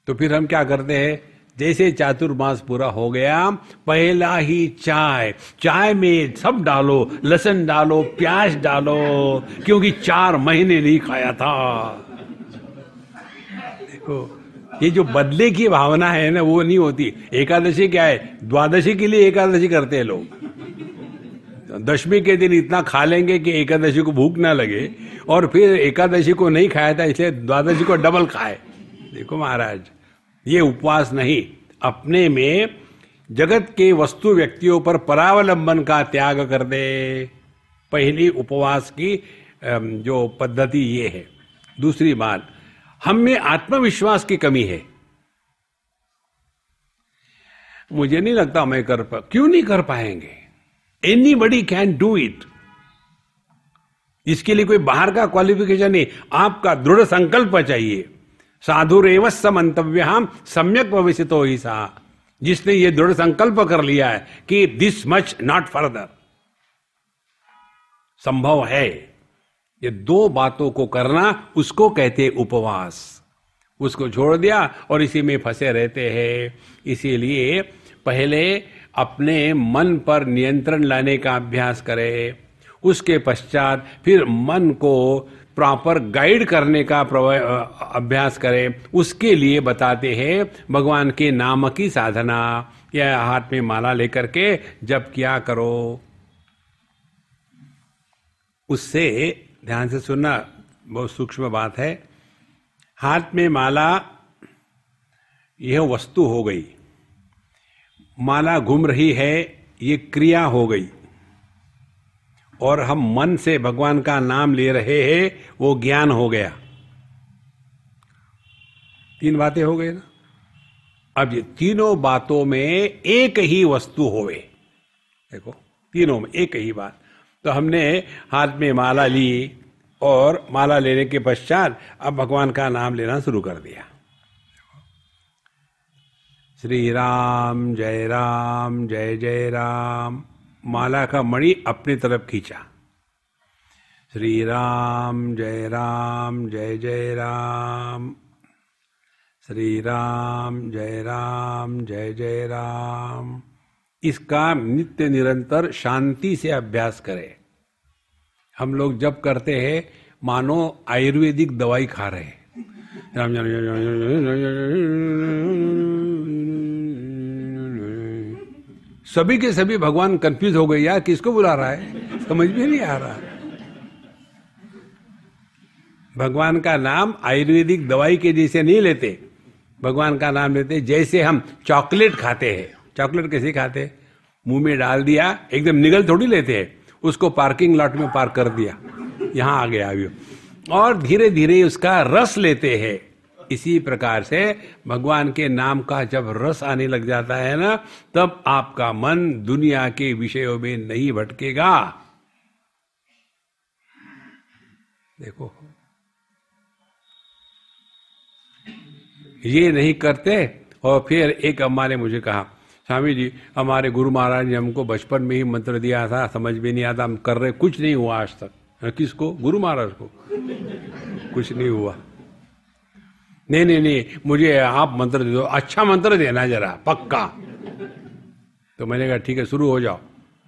तो फिर हम क्या करते हैं जैसे चातुर्मास पूरा हो गया पहला ही चाय चाय में सब डालो लसन डालो प्याज डालो क्योंकि चार महीने नहीं खाया था देखो ये जो बदले की भावना है ना वो नहीं होती एकादशी क्या है द्वादशी के लिए एकादशी करते हैं लोग दशमी के दिन इतना खा लेंगे कि एकादशी को भूख ना लगे और फिर एकादशी को नहीं खाया था इसलिए द्वादशी को डबल खाए देखो महाराज ये उपवास नहीं अपने में जगत के वस्तु व्यक्तियों पर परावलंबन का त्याग कर दे पहली उपवास की जो पद्धति ये है दूसरी बात हम में आत्मविश्वास की कमी है मुझे नहीं लगता मैं कर पा क्यों नहीं कर पाएंगे anybody can do it इसके लिए कोई बाहर का क्वालिफिकेशन नहीं आपका दृढ़ संकल्प चाहिए साधु रेवस मंतव्य हम सम्यक भविष्य तो ही सा जिसने ये दृढ़ संकल्प कर लिया है कि दिस मच नॉट फर्दर संभव है ये दो बातों को करना उसको कहते उपवास उसको छोड़ दिया और इसी में फंसे रहते हैं इसीलिए पहले अपने मन पर नियंत्रण लाने का अभ्यास करें उसके पश्चात फिर मन को प्रॉपर गाइड करने का अभ्यास करें उसके लिए बताते हैं भगवान के नाम की साधना या हाथ में माला लेकर के जब क्या करो उससे ध्यान से सुनना बहुत सूक्ष्म बात है हाथ में माला यह वस्तु हो गई माला घूम रही है ये क्रिया हो गई और हम मन से भगवान का नाम ले रहे हैं वो ज्ञान हो गया तीन बातें हो गई ना अब ये तीनों बातों में एक ही वस्तु होवे देखो तीनों में एक ही बात तो हमने हाथ में माला ली और माला लेने के पश्चात अब भगवान का नाम लेना शुरू कर दिया श्री राम जय राम जय जय राम माला का मणि अपनी तरफ खींचा श्री राम जय राम जय जय राम श्री राम जय राम जय जय राम इसका नित्य निरंतर शांति से अभ्यास करें हम लोग जब करते हैं मानो आयुर्वेदिक दवाई खा रहे हैं सभी के सभी भगवान कंफ्यूज हो गए यार किसको बुला रहा है समझ में नहीं आ रहा भगवान का नाम आयुर्वेदिक दवाई के जैसे नहीं लेते भगवान का नाम लेते जैसे हम चॉकलेट खाते हैं चॉकलेट कैसे खाते मुंह में डाल दिया एकदम निगल थोड़ी लेते हैं उसको पार्किंग लॉट में पार्क कर दिया यहां आ गया अभी और धीरे धीरे उसका रस लेते हैं इसी प्रकार से भगवान के नाम का जब रस आने लग जाता है ना तब आपका मन दुनिया के विषयों में नहीं भटकेगा देखो ये नहीं करते और फिर एक अम्मा ने मुझे कहा स्वामी जी हमारे गुरु महाराज ने हमको बचपन में ही मंत्र दिया था समझ में नहीं आता हम कर रहे कुछ नहीं हुआ आज तक हाँ, किसको गुरु महाराज को कुछ नहीं हुआ नहीं नहीं नहीं मुझे आप मंत्र दे दो अच्छा मंत्र देना जरा पक्का तो मैंने कहा ठीक है शुरू हो जाओ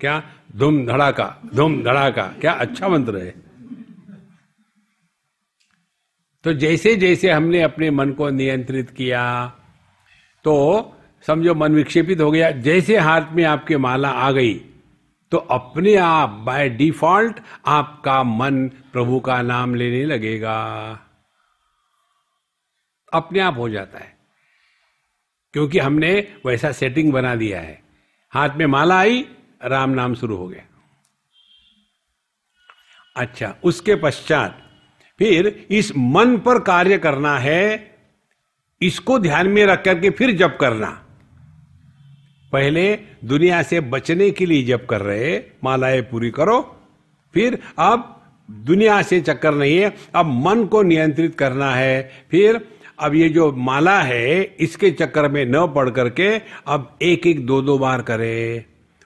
क्या धूम धड़ाका धूम धड़ाका क्या अच्छा मंत्र है तो जैसे जैसे हमने अपने मन को नियंत्रित किया तो समझो मन विक्षेपित हो गया जैसे हाथ में आपके माला आ गई तो अपने आप बाय डिफॉल्ट आपका मन प्रभु का नाम लेने लगेगा अपने आप हो जाता है क्योंकि हमने वैसा सेटिंग बना दिया है हाथ में माला आई राम नाम शुरू हो गया अच्छा उसके पश्चात फिर इस मन पर कार्य करना है इसको ध्यान में रख करके फिर जप करना पहले दुनिया से बचने के लिए जब कर रहे मालाएं पूरी करो फिर अब दुनिया से चक्कर नहीं है अब मन को नियंत्रित करना है फिर अब ये जो माला है इसके चक्कर में न पड़ करके अब एक एक दो दो बार करे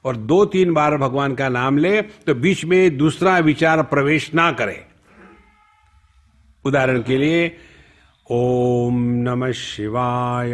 और दो तीन बार भगवान का नाम ले तो बीच में दूसरा विचार प्रवेश ना करे उदाहरण के लिए ओम नमः शिवाय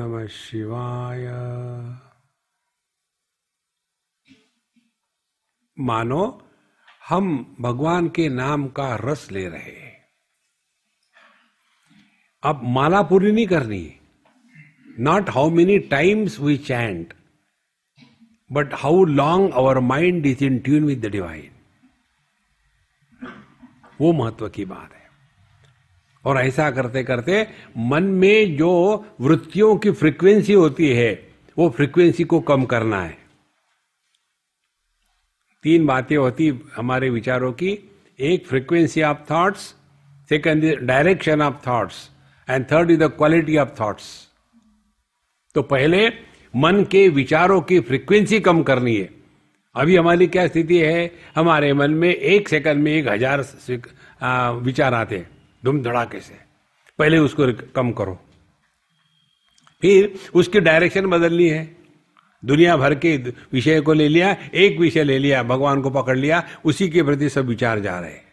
नमः शिवाय मानो हम भगवान के नाम का रस ले रहे हैं अब माला पूरी नहीं करनी not how many times we chant but how long our mind is in tune with the divine वो महत्व की बात है और ऐसा करते करते मन में जो वृत्तियों की फ्रीक्वेंसी होती है वो फ्रीक्वेंसी को कम करना है तीन बातें होती हमारे विचारों की एक frequency of thoughts second is direction of thoughts and third is the quality of thoughts तो पहले मन के विचारों की फ्रीक्वेंसी कम करनी है अभी हमारी क्या स्थिति है हमारे मन में एक सेकंड में एक हजार आ, विचार आते हैं धूम धड़ाके से पहले उसको कम करो फिर उसकी डायरेक्शन बदलनी है दुनिया भर के विषय को ले लिया एक विषय ले लिया भगवान को पकड़ लिया उसी के प्रति सब विचार जा रहे हैं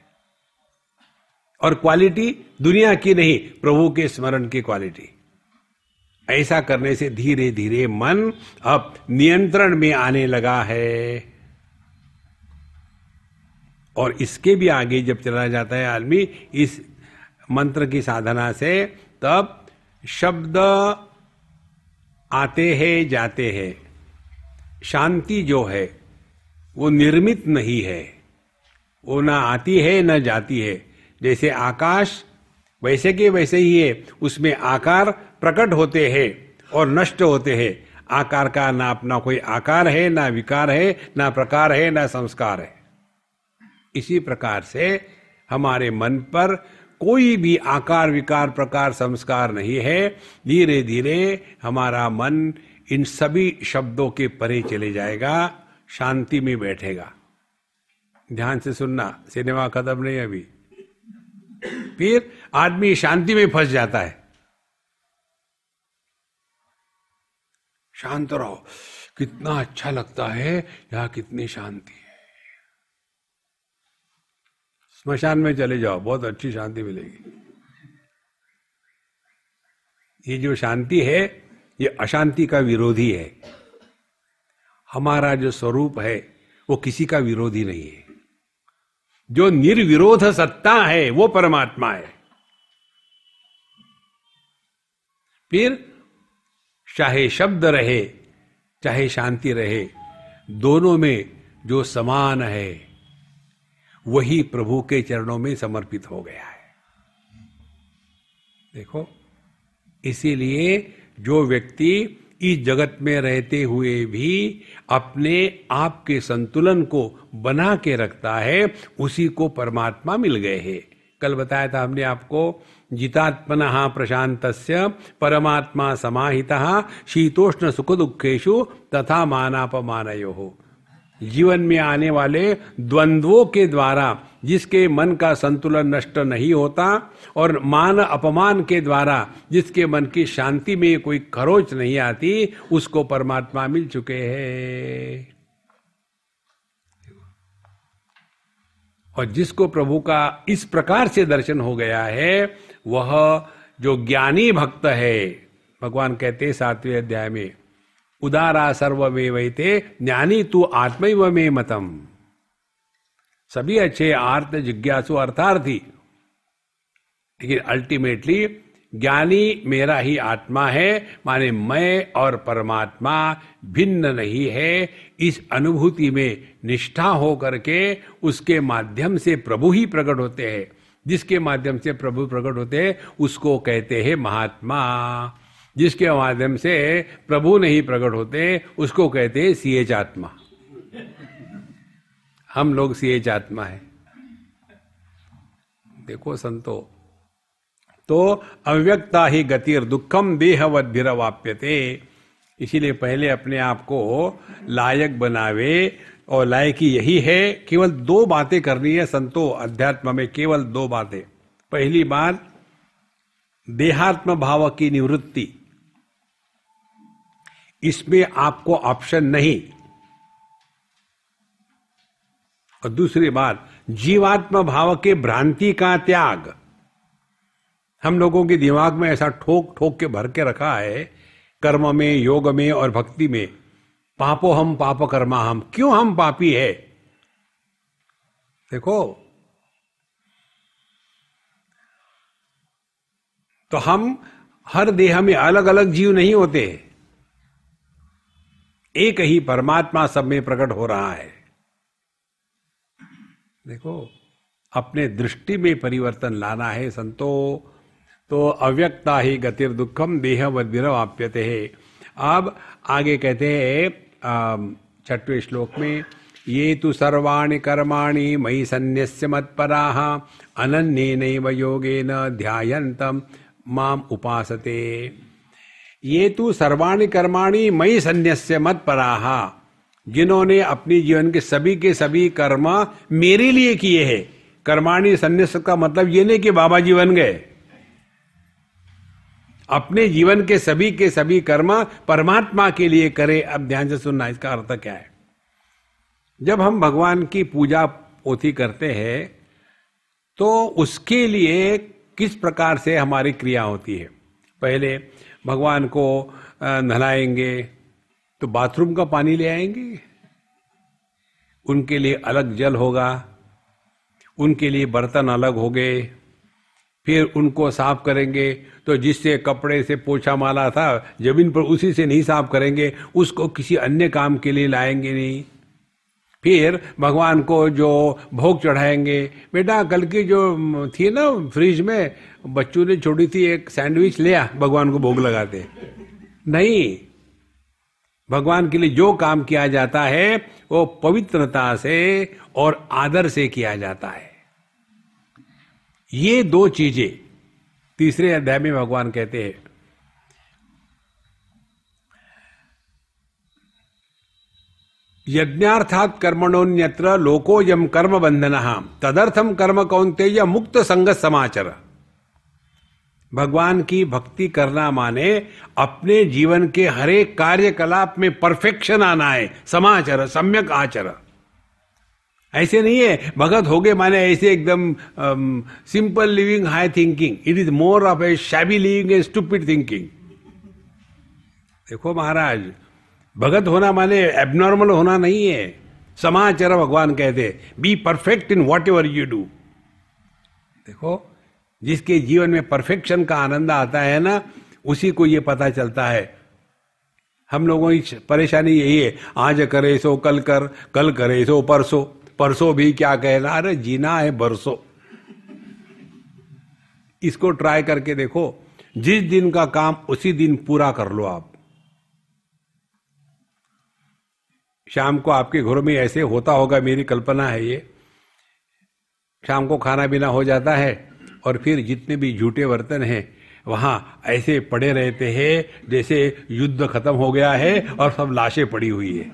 और क्वालिटी दुनिया की नहीं प्रभु के स्मरण की क्वालिटी ऐसा करने से धीरे धीरे मन अब नियंत्रण में आने लगा है और इसके भी आगे जब चला जाता है आदमी इस मंत्र की साधना से तब शब्द आते हैं जाते हैं शांति जो है वो निर्मित नहीं है वो ना आती है ना जाती है जैसे आकाश वैसे के वैसे ही है उसमें आकार प्रकट होते हैं और नष्ट होते हैं आकार का ना अपना कोई आकार है ना विकार है ना प्रकार है ना संस्कार है इसी प्रकार से हमारे मन पर कोई भी आकार विकार प्रकार संस्कार नहीं है धीरे धीरे हमारा मन इन सभी शब्दों के परे चले जाएगा शांति में बैठेगा ध्यान से सुनना सिनेमा खत्म नहीं अभी फिर आदमी शांति में फंस जाता है शांत रहो कितना अच्छा लगता है यहां कितनी शांति है स्मशान में चले जाओ बहुत अच्छी शांति मिलेगी ये जो शांति है ये अशांति का विरोधी है हमारा जो स्वरूप है वो किसी का विरोधी नहीं है जो निर्विरोध सत्ता है वो परमात्मा है फिर चाहे शब्द रहे चाहे शांति रहे दोनों में जो समान है वही प्रभु के चरणों में समर्पित हो गया है देखो इसीलिए जो व्यक्ति इस जगत में रहते हुए भी अपने आप के संतुलन को बना के रखता है उसी को परमात्मा मिल गए है कल बताया था हमने आपको जितात्मन प्रशांत परमात्मा समाहिता शीतोष्ण सुख दुखेशु तथा मानापमान हो जीवन में आने वाले द्वंद्वों के द्वारा जिसके मन का संतुलन नष्ट नहीं होता और मान अपमान के द्वारा जिसके मन की शांति में कोई खरोच नहीं आती उसको परमात्मा मिल चुके हैं और जिसको प्रभु का इस प्रकार से दर्शन हो गया है वह जो ज्ञानी भक्त है भगवान कहते सातवें अध्याय में उदारा सर्वमेवैते ज्ञानी तू आत्मैव मे मतम सभी अच्छे आर्त जिज्ञासु अर्थार्थी लेकिन अल्टीमेटली ज्ञानी मेरा ही आत्मा है माने मैं और परमात्मा भिन्न नहीं है इस अनुभूति में निष्ठा हो करके उसके माध्यम से प्रभु ही प्रकट होते हैं जिसके माध्यम से प्रभु प्रकट होते हैं उसको कहते हैं महात्मा जिसके माध्यम से प्रभु नहीं प्रकट होते उसको कहते हैं सी आत्मा हम लोग सीएच आत्मा है देखो संतो तो अव्यक्ता ही गतिर दुखम देहवद्भिरवाप्यते इसीलिए पहले अपने आप को लायक बनावे और लायकी यही है केवल दो बातें करनी है संतो अध्यात्म में केवल दो बातें पहली बात देहात्म भाव की निवृत्ति इसमें आपको ऑप्शन नहीं और दूसरी बात जीवात्म भाव के भ्रांति का त्याग हम लोगों के दिमाग में ऐसा ठोक ठोक के भर के रखा है कर्म में योग में और भक्ति में पापो हम पाप कर्मा हम क्यों हम पापी है देखो तो हम हर देह में अलग अलग जीव नहीं होते हैं एक ही परमात्मा सब में प्रकट हो रहा है देखो अपने दृष्टि में परिवर्तन लाना है संतो तो अव्यक्ता ही गतिर दुखम देह वद्भिरव आप्यते है अब आगे कहते हैं छठवें श्लोक में ये तो सर्वाणि कर्माणि मयि सन्न्यस्य मत्पराः अनन्येनैव योगेन ध्यायन्तं माम उपासते ये तू सर्वाणी कर्माणी मई संन्यास्य मत पराहा जिन्होंने अपने जीवन के सभी के सभी कर्म मेरे लिए किए हैं कर्माणी संन्यास का मतलब ये नहीं कि बाबा जी बन गए अपने जीवन के सभी के सभी कर्म परमात्मा के लिए करे अब ध्यान से सुनना इसका अर्थ क्या है जब हम भगवान की पूजा पोथी करते हैं तो उसके लिए किस प्रकार से हमारी क्रिया होती है पहले भगवान को नहलाएंगे तो बाथरूम का पानी ले आएंगे उनके लिए अलग जल होगा उनके लिए बर्तन अलग हो गए फिर उनको साफ करेंगे तो जिससे कपड़े से पोछा माला था जमीन पर उसी से नहीं साफ करेंगे उसको किसी अन्य काम के लिए लाएंगे नहीं फिर भगवान को जो भोग चढ़ाएंगे बेटा कल की जो थी ना फ्रिज में बच्चों ने छोड़ी थी एक सैंडविच लिया भगवान को भोग लगाते नहीं भगवान के लिए जो काम किया जाता है वो पवित्रता से और आदर से किया जाता है ये दो चीजें तीसरे अध्याय में भगवान कहते हैं यज्ञार्थात कर्मणोन्यत्र लोको यम कर्म बंधन तदर्थम कर्म या मुक्त संगत समाचार भगवान की भक्ति करना माने अपने जीवन के हरेक कार्यकलाप में परफेक्शन आना है समाचार सम्यक आचर ऐसे नहीं है भगत हो गए माने ऐसे एकदम simple living high thinking it is more of a shabby living a stupid thinking देखो महाराज भगत होना माने एबनॉर्मल होना नहीं है समाचार भगवान कहते be perfect in whatever you do देखो जिसके जीवन में परफेक्शन का आनंद आता है ना उसी को ये पता चलता है हम लोगों की परेशानी यही है आज करे सो कल कर कल करे सो परसो परसो भी क्या कहना अरे जीना है बरसो इसको ट्राई करके देखो जिस दिन का काम उसी दिन पूरा कर लो आप शाम को आपके घरों में ऐसे होता होगा मेरी कल्पना है ये शाम को खाना पीना हो जाता है और फिर जितने भी झूठे बर्तन हैं वहाँ ऐसे पड़े रहते हैं जैसे युद्ध खत्म हो गया है और सब लाशें पड़ी हुई है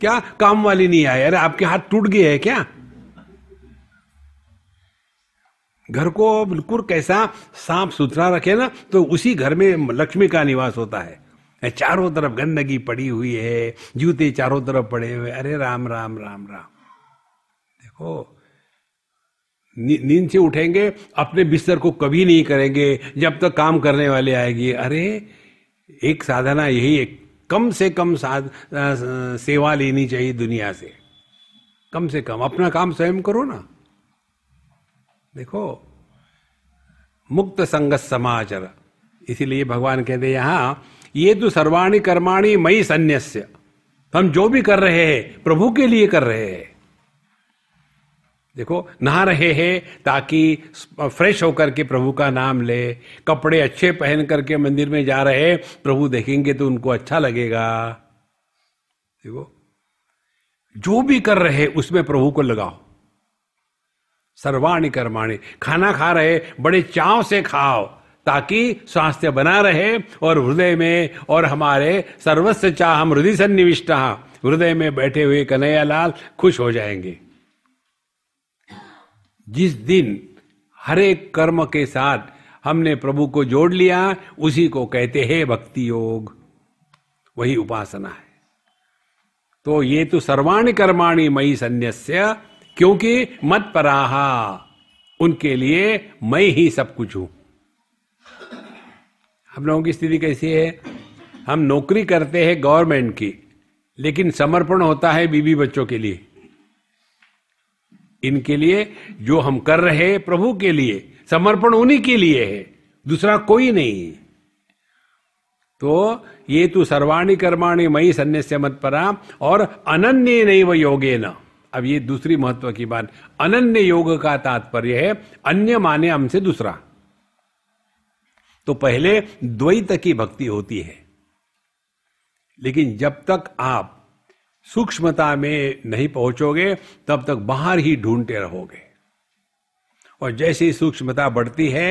क्या काम वाली नहीं आए अरे आपके हाथ टूट गए है क्या घर को बिल्कुल कैसा साफ सुथरा रखे ना तो उसी घर में लक्ष्मी का निवास होता है चारों तरफ गंदगी पड़ी हुई है जूते चारों तरफ पड़े हुए अरे राम राम राम राम देखो नींद से उठेंगे अपने बिस्तर को कभी नहीं करेंगे जब तक काम करने वाले आएगी अरे एक साधना यही है कम से कम साध सेवा लेनी चाहिए दुनिया से कम से कम अपना काम स्वयं करो ना देखो मुक्त संगत समाचार इसीलिए भगवान कहते यहां ये तो सर्वाणी कर्माणी मई सन्यास्य हम जो भी कर रहे हैं प्रभु के लिए कर रहे हैं देखो नहा रहे हैं ताकि फ्रेश होकर के प्रभु का नाम ले कपड़े अच्छे पहन करके मंदिर में जा रहे प्रभु देखेंगे तो उनको अच्छा लगेगा देखो जो भी कर रहे उसमें प्रभु को लगाओ सर्वाणी कर्माणी खाना खा रहे बड़े चाव से खाओ ताकि स्वास्थ्य बना रहे और हृदय में और हमारे सर्वस्व चाह हम हृदय सन्निविष्ट हृदय में बैठे हुए कन्हैया लाल खुश हो जाएंगे जिस दिन हर एक कर्म के साथ हमने प्रभु को जोड़ लिया उसी को कहते हैं भक्ति योग वही उपासना है तो ये तो सर्वाणी कर्माणी मई सन्यास्य क्योंकि मत पराहा उनके लिए मैं ही सब कुछ हूं हम लोगों की स्थिति कैसी है हम नौकरी करते हैं गवर्नमेंट की लेकिन समर्पण होता है बीबी बच्चों के लिए इनके लिए जो हम कर रहे हैं प्रभु के लिए समर्पण उन्हीं के लिए है दूसरा कोई नहीं तो ये तू सर्वाणी कर्माणी मई सन्यास्य मत परा और अनन्य नहीं वह योगे न अब ये दूसरी महत्व की बात अनन्य योग का तात्पर्य है अन्य माने हमसे दूसरा तो पहले द्वैत की भक्ति होती है लेकिन जब तक आप सूक्ष्मता में नहीं पहुंचोगे तब तक बाहर ही ढूंढते रहोगे और जैसे ही सूक्ष्मता बढ़ती है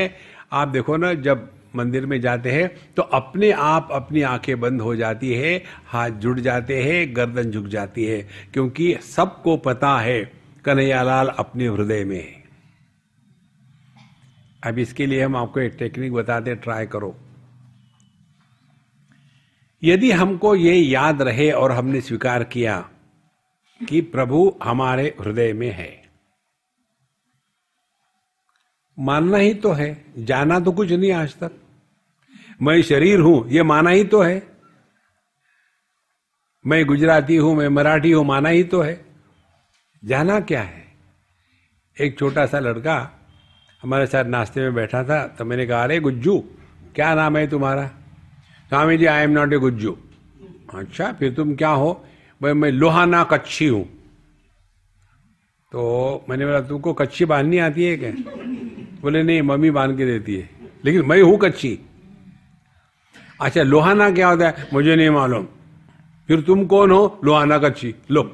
आप देखो ना जब मंदिर में जाते हैं तो अपने आप अपनी आंखें बंद हो जाती है हाथ जुड़ जाते हैं गर्दन झुक जाती है क्योंकि सबको पता है कन्हैयालाल अपने हृदय में है अब इसके लिए हम आपको एक टेक्निक बताते ट्राई करो यदि हमको ये याद रहे और हमने स्वीकार किया कि प्रभु हमारे हृदय में है मानना ही तो है जाना तो कुछ नहीं आज तक मैं शरीर हूं ये माना ही तो है मैं गुजराती हूं मैं मराठी हूं माना ही तो है जाना क्या है एक छोटा सा लड़का हमारे साथ नाश्ते में बैठा था तो मैंने कहा अरे गुज्जू क्या नाम है तुम्हारा Swami ji I am not a Gujju अच्छा फिर तुम क्या हो भाई मैं लोहाना कच्छी हूं तो मैंने बोला तुमको कच्छी बांधनी आती है क्या बोले नहीं मम्मी बांध के देती है लेकिन मैं हूं कच्छी अच्छा लोहाना क्या होता है मुझे नहीं मालूम फिर तुम कौन हो लोहाना कच्छी लो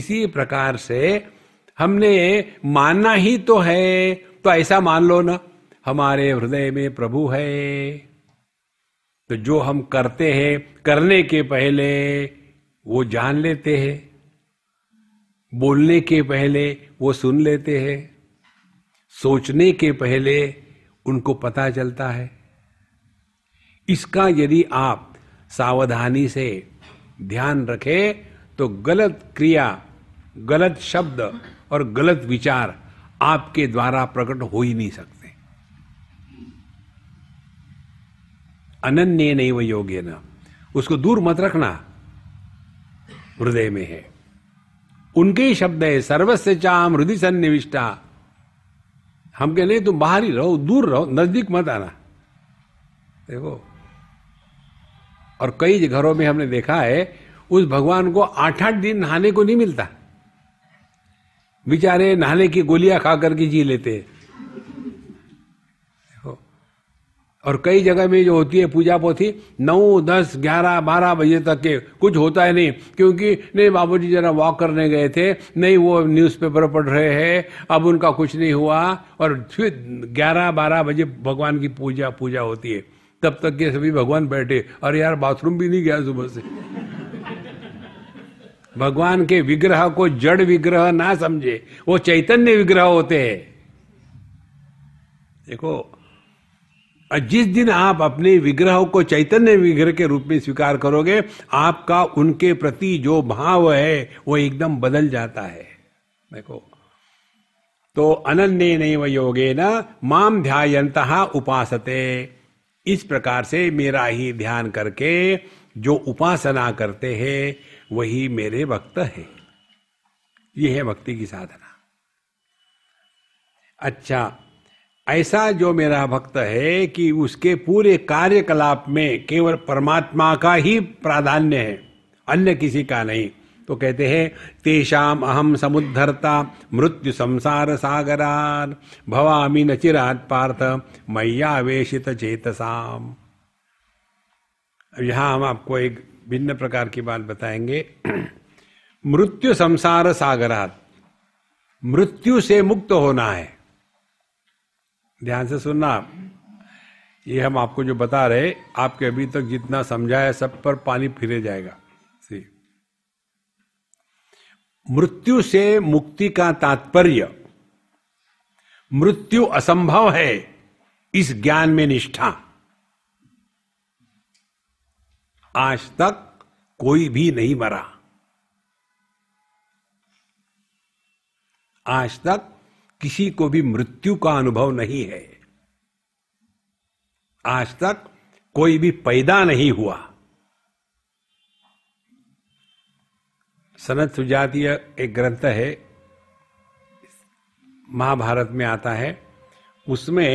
इसी प्रकार से हमने मानना ही तो है तो ऐसा मान लो ना हमारे हृदय में प्रभु है तो जो हम करते हैं करने के पहले वो जान लेते हैं बोलने के पहले वो सुन लेते हैं सोचने के पहले उनको पता चलता है इसका यदि आप सावधानी से ध्यान रखें तो गलत क्रिया गलत शब्द और गलत विचार आपके द्वारा प्रकट हो ही नहीं सकते अनन्य नहीं वह योग्य न उसको दूर मत रखना हृदय में है उनके ही शब्द है सर्वस्व चाम हृदय सन्निविष्टा हम कह नहीं तुम बाहर ही रहो दूर रहो नजदीक मत आना देखो और कई घरों में हमने देखा है उस भगवान को आठ आठ दिन नहाने को नहीं मिलता बेचारे नहाने की गोलियां खा करके जी लेते और कई जगह में जो होती है पूजा पोथी नौ दस ग्यारह बारह बजे तक के कुछ होता है नहीं क्योंकि नहीं बाबूजी जरा वॉक करने गए थे नहीं वो न्यूज़पेपर पढ़ रहे हैं अब उनका कुछ नहीं हुआ और फिर ग्यारह बारह बजे भगवान की पूजा पूजा होती है तब तक के सभी भगवान बैठे और यार बाथरूम भी नहीं गया सुबह से भगवान के विग्रह को जड़ विग्रह ना समझे वो चैतन्य विग्रह होते हैं देखो जिस दिन आप अपने विग्रह को चैतन्य विग्रह के रूप में स्वीकार करोगे आपका उनके प्रति जो भाव है वो एकदम बदल जाता है देखो तो अनन्य नैव योगे न माम ध्यायंत उपासते इस प्रकार से मेरा ही ध्यान करके जो उपासना करते हैं वही मेरे भक्त है यह है भक्ति की साधना अच्छा ऐसा जो मेरा भक्त है कि उसके पूरे कार्यकलाप में केवल परमात्मा का ही प्राधान्य है अन्य किसी का नहीं तो कहते हैं तेषाम अहम समुद्धरता मृत्यु संसार सागरार भवामी नचिरात पार्थ मैयावेशित चेतसाम यहां हम आपको एक भिन्न प्रकार की बात बताएंगे मृत्यु संसार सागरात मृत्यु से मुक्त होना है ध्यान से सुनना ये हम आपको जो बता रहे आपके अभी तक जितना समझा है सब पर पानी फिरे जाएगा सी मृत्यु से मुक्ति का तात्पर्य मृत्यु असंभव है इस ज्ञान में निष्ठा आज तक कोई भी नहीं मरा आज तक किसी को भी मृत्यु का अनुभव नहीं है आज तक कोई भी पैदा नहीं हुआ सनत सुजातीय एक ग्रंथ है महाभारत में आता है उसमें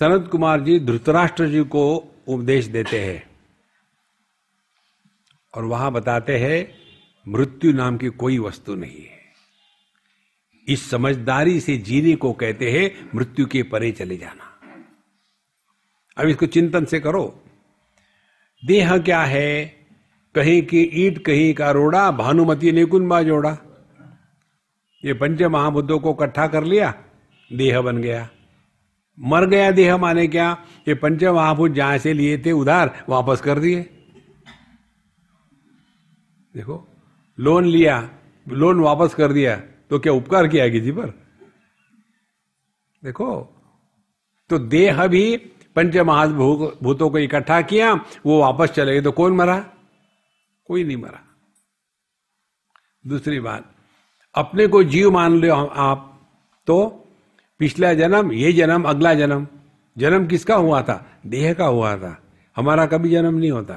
सनत कुमार जी धृतराष्ट्र जी को उपदेश देते हैं और वहां बताते हैं मृत्यु नाम की कोई वस्तु नहीं है इस समझदारी से जीने को कहते हैं मृत्यु के परे चले जाना अब इसको चिंतन से करो देह क्या है कहीं की ईट कहीं का रोड़ा भानुमति ने कुंबा जोड़ा ये पंच महाबुद्धों को इकट्ठा कर लिया देह बन गया मर गया देह माने क्या ये पंच महाभूत जहां से लिए थे उधार वापस कर दिए देखो लोन लिया लोन वापस कर दिया तो क्या उपकार किया किसी पर देखो तो देह भी पंच महाभूतों को इकट्ठा किया वो वापस चले गए तो कौन मरा कोई नहीं मरा दूसरी बात अपने को जीव मान लो आप तो पिछला जन्म ये जन्म अगला जन्म जन्म किसका हुआ था देह का हुआ था हमारा कभी जन्म नहीं होता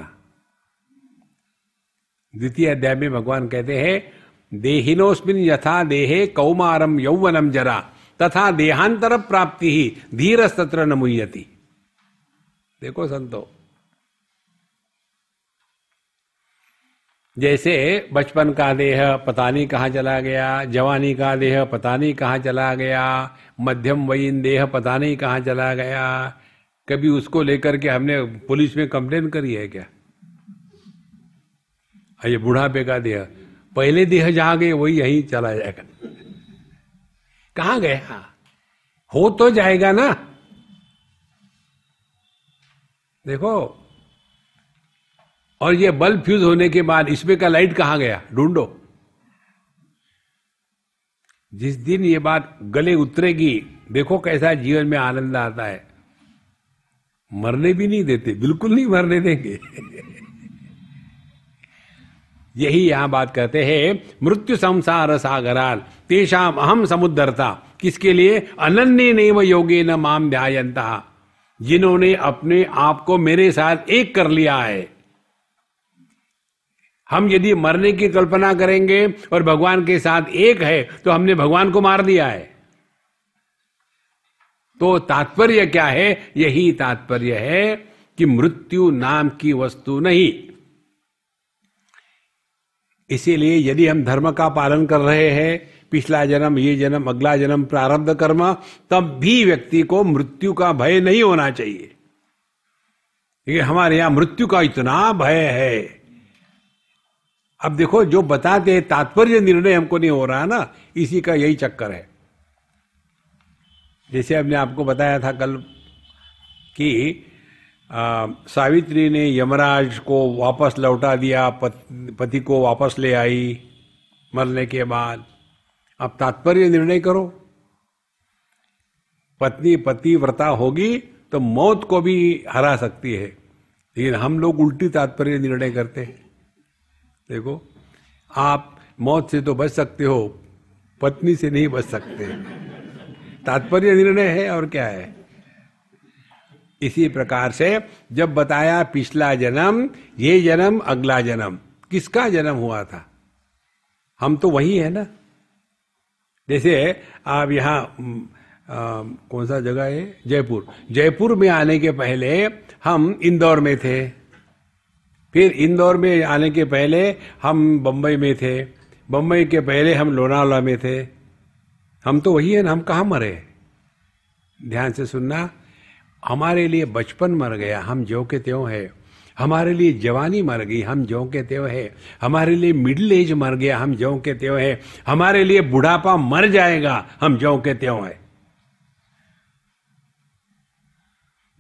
द्वितीय अध्याय में भगवान कहते हैं देहिनोस्मिन यथा देहे कौमारम यौवनम जरा तथा देहांतर प्राप्ति ही धीर सत्र न देखो संतो जैसे बचपन का देह पता नहीं कहाँ चला गया जवानी का देह पता नहीं कहाँ चला गया मध्यम वयीन देह पता नहीं कहाँ चला गया कभी उसको लेकर के हमने पुलिस में कंप्लेन करी है क्या ये बुढ़ापे का देह पहले देह जहां गए वही यही चला जाएगा कहा गया हाँ। हो तो जाएगा ना देखो और ये बल्ब फ्यूज होने के बाद इसमें का लाइट कहाँ गया ढूंढो जिस दिन ये बात गले उतरेगी देखो कैसा जीवन में आनंद आता है मरने भी नहीं देते बिल्कुल नहीं मरने देंगे यही यहाँ बात कहते हैं मृत्यु संसार सागरान तेषाम अहम समुद्रता किसके लिए अनन्य नैव योगे न माम ध्यायंता जिन्होंने अपने आप को मेरे साथ एक कर लिया है हम यदि मरने की कल्पना करेंगे और भगवान के साथ एक है तो हमने भगवान को मार दिया है तो तात्पर्य क्या है यही तात्पर्य है कि मृत्यु नाम की वस्तु नहीं इसीलिए यदि हम धर्म का पालन कर रहे हैं पिछला जन्म ये जन्म अगला जन्म प्रारब्ध कर्म तब भी व्यक्ति को मृत्यु का भय नहीं होना चाहिए क्योंकि हमारे यहां मृत्यु का इतना भय है अब देखो जो बताते हैं तात्पर्य निर्णय हमको नहीं हो रहा ना इसी का यही चक्कर है जैसे हमने आपको बताया था कल कि आ, um, सावित्री ने यमराज को वापस लौटा दिया पति को वापस ले आई मरने के बाद अब तात्पर्य निर्णय करो पत्नी पति व्रता होगी तो मौत को भी हरा सकती है लेकिन हम लोग उल्टी तात्पर्य निर्णय करते हैं देखो आप मौत से तो बच सकते हो पत्नी से नहीं बच सकते तात्पर्य निर्णय है और क्या है इसी प्रकार से जब बताया पिछला जन्म ये जन्म अगला जन्म किसका जन्म हुआ था हम तो वही है ना जैसे आप यहां कौन सा जगह है जयपुर जयपुर में आने के पहले हम इंदौर में थे फिर इंदौर में आने के पहले हम बम्बई में थे बम्बई के पहले हम लोनावाला में थे हम तो वही है ना हम कहा मरे ध्यान से सुनना हमारे लिए बचपन मर गया हम जो के त्यों है हमारे लिए जवानी मर गई हम जो के त्यो है हमारे लिए मिडिल एज मर गया हम जो के त्यो है हमारे लिए बुढ़ापा मर जाएगा हम जो के त्यों है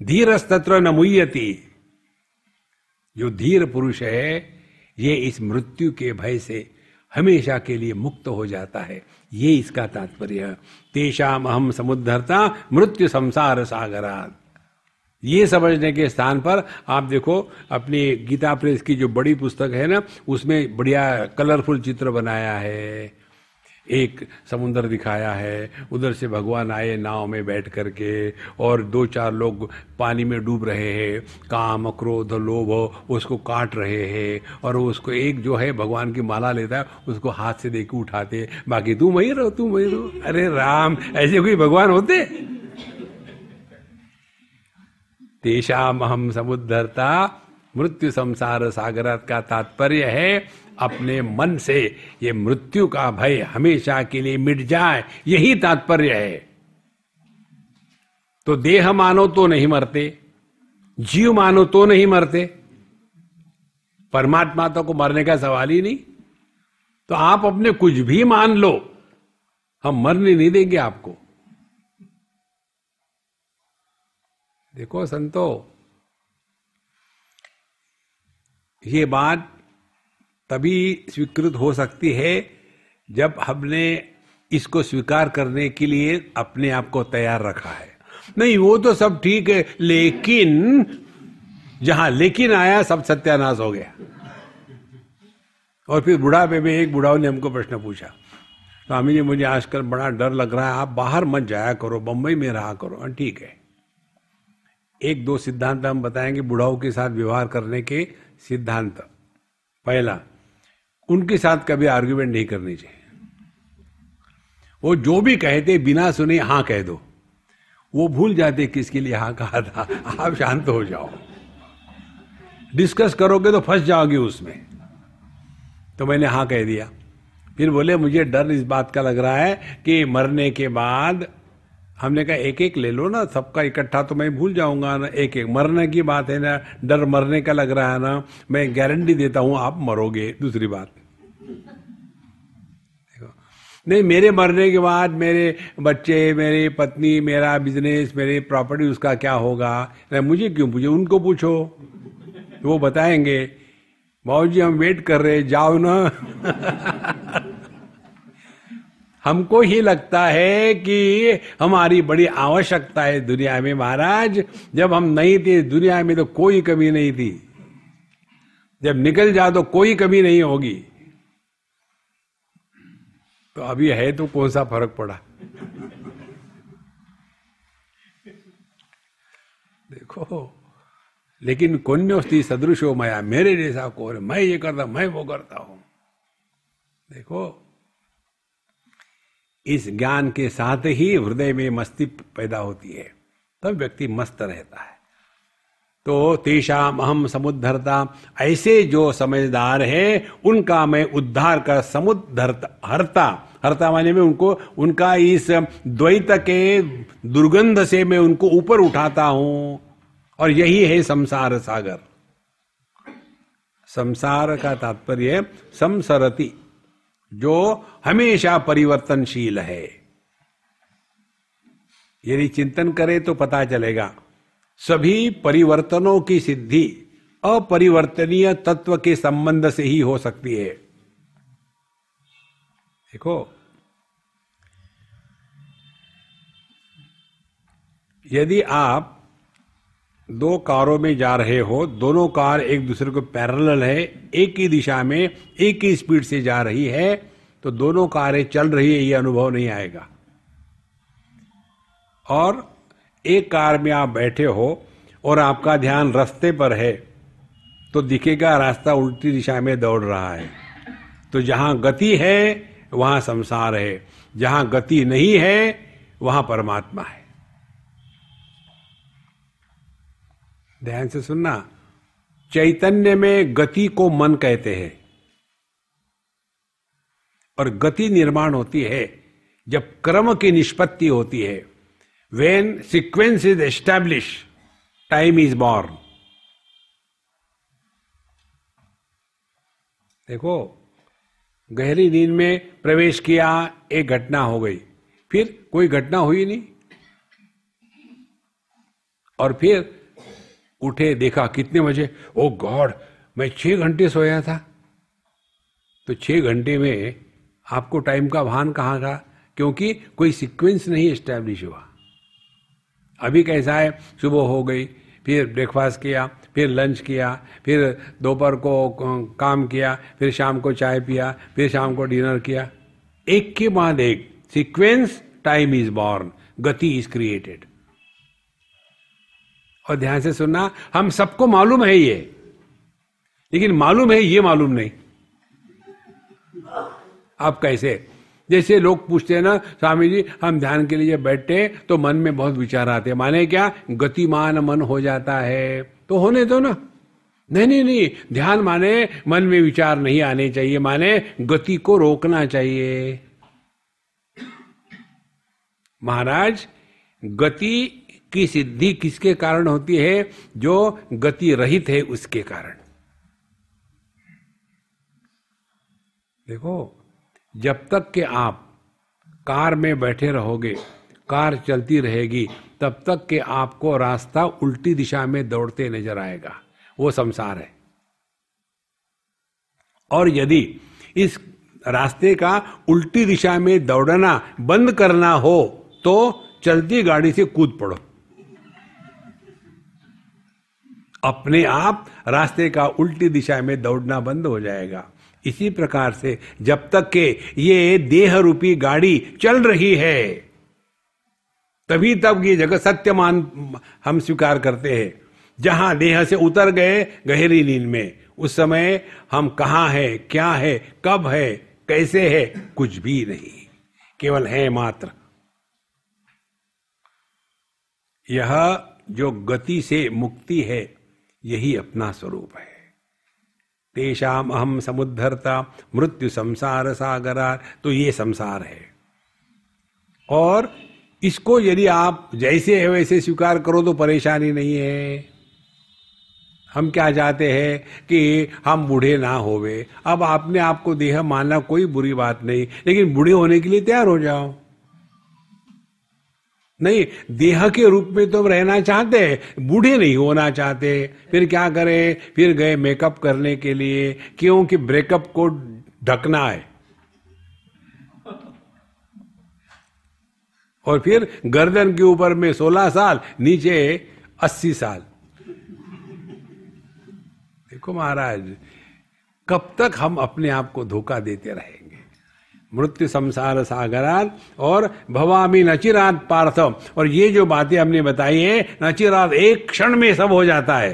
धीरस तत्र नमुयती जो धीर पुरुष है ये इस मृत्यु के भय से हमेशा के लिए मुक्त हो जाता है ये इसका तात्पर्य तेषा अहम समुद्धरता मृत्यु संसार सागरात ये समझने के स्थान पर आप देखो अपनी गीता प्रेस की जो बड़ी पुस्तक है ना उसमें बढ़िया कलरफुल चित्र बनाया है एक समुन्द्र दिखाया है उधर से भगवान आए नाव में बैठ करके और दो चार लोग पानी में डूब रहे हैं काम क्रोध लोभ उसको काट रहे हैं और उसको एक जो है भगवान की माला लेता है उसको हाथ से देकर उठाते बाकी तू वही रहो तू वही रहो अरे राम ऐसे कोई भगवान होते तेषाम अहम समुद्धरता मृत्यु संसार सागरत का तात्पर्य है अपने मन से ये मृत्यु का भय हमेशा के लिए मिट जाए यही तात्पर्य है तो देह मानो तो नहीं मरते जीव मानो तो नहीं मरते परमात्मा तो को मरने का सवाल ही नहीं तो आप अपने कुछ भी मान लो हम मरने नहीं देंगे आपको देखो संतो ये बात तभी स्वीकृत हो सकती है जब हमने इसको स्वीकार करने के लिए अपने आप को तैयार रखा है नहीं वो तो सब ठीक है लेकिन जहां लेकिन आया सब सत्यानाश हो गया और फिर बुढ़ापे में एक बुढ़ाओ ने हमको प्रश्न पूछा स्वामी जी मुझे आजकल बड़ा डर लग रहा है आप बाहर मत जाया करो बम्बई में रहा करो हाँ, ठीक है एक दो सिद्धांत हम बताएंगे बुढ़ाओं के साथ व्यवहार करने के सिद्धांत पहला उनके साथ कभी आर्ग्यूमेंट नहीं करनी चाहिए वो जो भी कहते बिना सुने हां कह दो वो भूल जाते किसके लिए हां कहा था आप शांत हो जाओ डिस्कस करोगे तो फंस जाओगे उसमें तो मैंने हां कह दिया फिर बोले मुझे डर इस बात का लग रहा है कि मरने के बाद हमने कहा एक एक ले लो ना सबका इकट्ठा तो मैं भूल जाऊंगा ना एक एक मरने की बात है ना डर मरने का लग रहा है ना मैं गारंटी देता हूं आप मरोगे दूसरी बात नहीं मेरे मरने के बाद मेरे बच्चे मेरी पत्नी मेरा बिजनेस मेरी प्रॉपर्टी उसका क्या होगा नहीं मुझे क्यों पूछो उनको पूछो वो बताएंगे भाव जी हम वेट कर रहे जाओ ना हमको ही लगता है कि हमारी बड़ी आवश्यकता है दुनिया में महाराज जब हम नहीं थे दुनिया में तो कोई कमी नहीं थी जब निकल जा तो कोई कमी नहीं होगी तो अभी है तो कौन सा फर्क पड़ा देखो लेकिन सदृश हो माया मेरे जैसा कौन मैं ये करता मैं वो करता हूं देखो इस ज्ञान के साथ ही हृदय में मस्ती पैदा होती है तब व्यक्ति मस्त रहता है तो तेषा अहम समुद्धरता ऐसे जो समझदार है उनका मैं उद्धार कर समुद्धरता हरता हरता माने में उनको उनका इस द्वैत के दुर्गंध से मैं उनको ऊपर उठाता हूं और यही है संसार सागर संसार का तात्पर्य समसरती जो हमेशा परिवर्तनशील है यदि चिंतन करें तो पता चलेगा सभी परिवर्तनों की सिद्धि अपरिवर्तनीय तत्व के संबंध से ही हो सकती है देखो यदि आप दो कारों में जा रहे हो दोनों कार एक दूसरे को पैरेलल है एक ही दिशा में एक ही स्पीड से जा रही है तो दोनों कारें चल रही है ये अनुभव नहीं आएगा और एक कार में आप बैठे हो और आपका ध्यान रास्ते पर है तो दिखेगा रास्ता उल्टी दिशा में दौड़ रहा है तो जहां गति है वहां संसार है जहां गति नहीं है वहां परमात्मा है ध्यान से सुनना चैतन्य में गति को मन कहते हैं और गति निर्माण होती है जब क्रम की निष्पत्ति होती है when sequence is establish time is born देखो गहरी नींद में प्रवेश किया एक घटना हो गई फिर कोई घटना हुई नहीं और फिर उठे देखा कितने बजे ओ गॉड मैं छह घंटे सोया था तो छह घंटे में आपको टाइम का भान कहाँ का क्योंकि कोई सीक्वेंस नहीं एस्टेब्लिश हुआ अभी कैसा है सुबह हो गई फिर ब्रेकफास्ट किया फिर लंच किया फिर दोपहर को काम किया फिर शाम को चाय पिया फिर शाम को डिनर किया एक के बाद एक सीक्वेंस टाइम इज बॉर्न गति इज क्रिएटेड और ध्यान से सुनना हम सबको मालूम है ये लेकिन मालूम है ये मालूम नहीं आप कैसे जैसे लोग पूछते हैं ना स्वामी जी हम ध्यान के लिए बैठे तो मन में बहुत विचार आते हैं माने क्या गतिमान मन हो जाता है तो होने दो ना नहीं नहीं नहीं ध्यान माने मन में विचार नहीं आने चाहिए माने गति को रोकना चाहिए महाराज गति की सिद्धि किसके कारण होती है जो गति रहित है उसके कारण देखो जब तक के आप कार में बैठे रहोगे कार चलती रहेगी तब तक के आपको रास्ता उल्टी दिशा में दौड़ते नजर आएगा वो संसार है और यदि इस रास्ते का उल्टी दिशा में दौड़ना बंद करना हो तो चलती गाड़ी से कूद पड़ो अपने आप रास्ते का उल्टी दिशा में दौड़ना बंद हो जाएगा इसी प्रकार से जब तक के ये देह रूपी गाड़ी चल रही है तभी तब ये जगह सत्यमान हम स्वीकार करते हैं जहां देह से उतर गए गहरी नींद में उस समय हम कहा है क्या है कब है कैसे है कुछ भी नहीं केवल है मात्र यह जो गति से मुक्ति है यही अपना स्वरूप है तेषाम अहम समुद्धरता मृत्यु संसार सागरार तो ये संसार है और इसको यदि आप जैसे है वैसे स्वीकार करो तो परेशानी नहीं है हम क्या चाहते हैं कि हम बूढ़े ना होवे अब आपने आपको देह मानना कोई बुरी बात नहीं लेकिन बूढ़े होने के लिए तैयार हो जाओ नहीं देह के रूप में तो हम रहना चाहते हैं बूढ़े नहीं होना चाहते फिर क्या करें फिर गए मेकअप करने के लिए क्योंकि ब्रेकअप को ढकना है और फिर गर्दन के ऊपर में 16 साल नीचे 80 साल देखो महाराज कब तक हम अपने आप को धोखा देते रहे मृत्यु संसार सागरात और भवामी नचिरात पार्थ और ये जो बातें हमने बताई है नचिरात एक क्षण में सब हो जाता है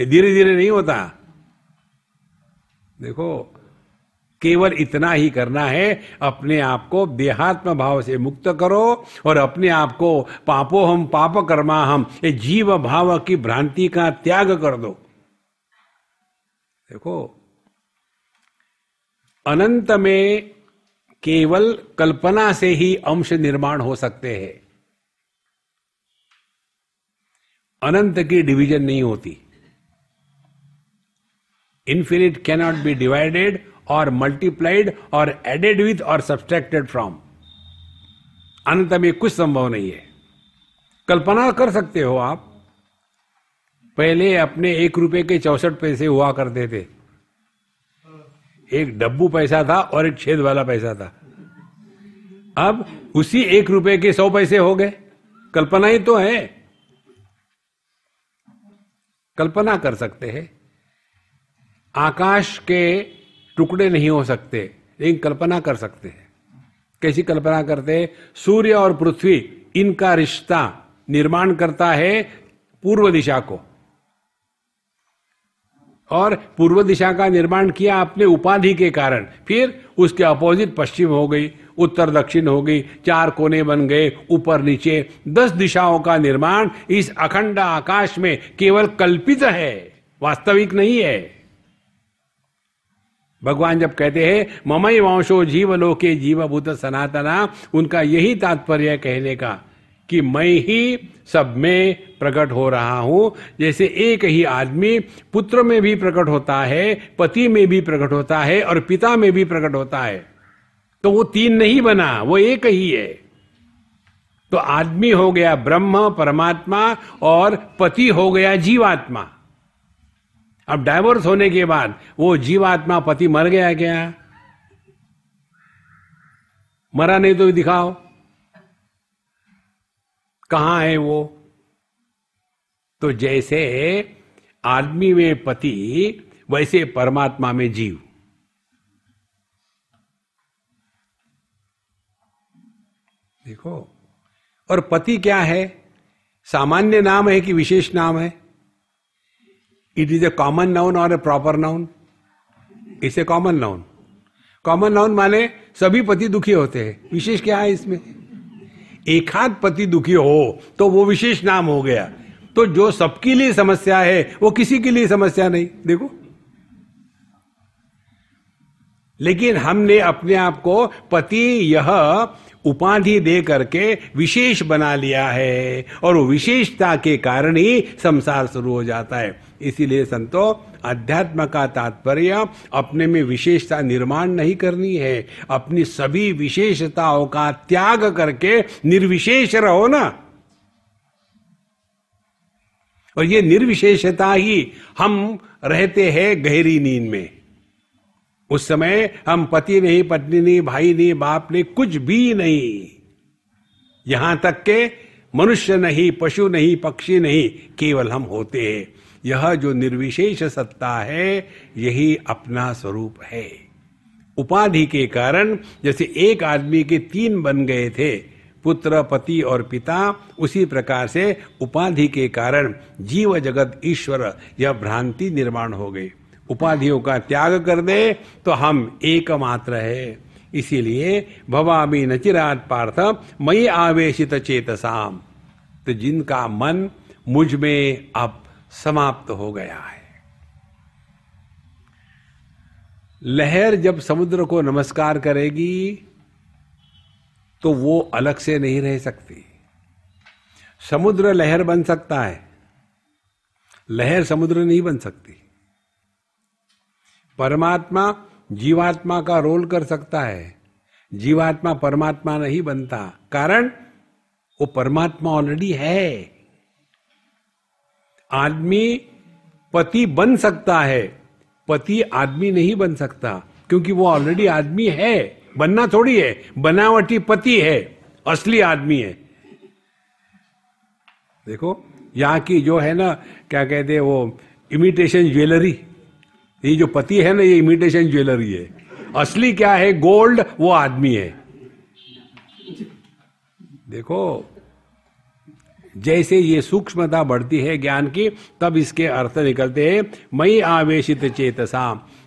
ये धीरे धीरे नहीं होता देखो केवल इतना ही करना है अपने आप को देहात्म भाव से मुक्त करो और अपने आप को पापो हम पाप कर्मा हम ये जीव भाव की भ्रांति का त्याग कर दो देखो अनंत में केवल कल्पना से ही अंश निर्माण हो सकते हैं अनंत की डिवीजन नहीं होती इन्फिनिट कैनॉट बी डिवाइडेड और मल्टीप्लाइड और एडेड विथ और सब्सट्रैक्टेड फ्रॉम अनंत में कुछ संभव नहीं है कल्पना कर सकते हो आप पहले अपने एक रुपए के चौसठ पैसे हुआ करते थे एक डब्बू पैसा था और एक छेद वाला पैसा था अब उसी एक रुपए के सौ पैसे हो गए कल्पना ही तो है कल्पना कर सकते हैं आकाश के टुकड़े नहीं हो सकते लेकिन कल्पना कर सकते हैं कैसी कल्पना करते हैं सूर्य और पृथ्वी इनका रिश्ता निर्माण करता है पूर्व दिशा को और पूर्व दिशा का निर्माण किया अपने उपाधि के कारण फिर उसके अपोजिट पश्चिम हो गई उत्तर दक्षिण हो गई चार कोने बन गए ऊपर नीचे दस दिशाओं का निर्माण इस अखंड आकाश में केवल कल्पित है वास्तविक नहीं है भगवान जब कहते हैं ममई वंशो जीव जीवभूत सनातना उनका यही तात्पर्य कहने का कि मैं ही सब में प्रकट हो रहा हूं जैसे एक ही आदमी पुत्र में भी प्रकट होता है पति में भी प्रकट होता है और पिता में भी प्रकट होता है तो वो तीन नहीं बना वो एक ही है तो आदमी हो गया ब्रह्म परमात्मा और पति हो गया जीवात्मा अब डायवर्स होने के बाद वो जीवात्मा पति मर गया क्या मरा नहीं तो दिखाओ कहाँ है वो तो जैसे आदमी में पति वैसे परमात्मा में जीव देखो और पति क्या है सामान्य नाम है कि विशेष नाम है it is a common noun और ए प्रॉपर नाउन इसे कॉमन नाउन कॉमन नाउन माने सभी पति दुखी होते हैं विशेष क्या है इसमें एकाध पति दुखी हो तो वो विशेष नाम हो गया तो जो सबके लिए समस्या है वो किसी के लिए समस्या नहीं देखो लेकिन हमने अपने आप को पति यह उपाधि दे करके विशेष बना लिया है और विशेषता के कारण ही संसार शुरू हो जाता है इसीलिए संतो अध्यात्म का तात्पर्य अपने में विशेषता निर्माण नहीं करनी है अपनी सभी विशेषताओं का त्याग करके निर्विशेष रहो ना और ये निर्विशेषता ही हम रहते हैं गहरी नींद में उस समय हम पति नहीं पत्नी नहीं भाई नहीं बाप नहीं कुछ भी नहीं यहां तक के मनुष्य नहीं पशु नहीं पक्षी नहीं केवल हम होते हैं यह जो निर्विशेष सत्ता है यही अपना स्वरूप है उपाधि के कारण जैसे एक आदमी के तीन बन गए थे पुत्र पति और पिता उसी प्रकार से उपाधि के कारण जीव जगत ईश्वर यह भ्रांति निर्माण हो गई उपाधियों का त्याग कर दे तो हम एकमात्र है इसीलिए भवामी नचिरात पार्थ मई आवेशित चेतसाम तो जिनका मन मुझ में अब समाप्त हो गया है लहर जब समुद्र को नमस्कार करेगी तो वो अलग से नहीं रह सकती समुद्र लहर बन सकता है लहर समुद्र नहीं बन सकती परमात्मा जीवात्मा का रोल कर सकता है जीवात्मा परमात्मा नहीं बनता कारण वो परमात्मा ऑलरेडी है आदमी पति बन सकता है पति आदमी नहीं बन सकता क्योंकि वो ऑलरेडी आदमी है बनना थोड़ी है बनावटी पति है असली आदमी है देखो यहाँ की जो है ना क्या कहते हैं वो इमिटेशन ज्वेलरी ये जो पति है ना ये इमिटेशन ज्वेलरी है असली क्या है गोल्ड वो आदमी है देखो जैसे ये सूक्ष्मता बढ़ती है ज्ञान की तब इसके अर्थ निकलते हैं मई आवेशित चेतसा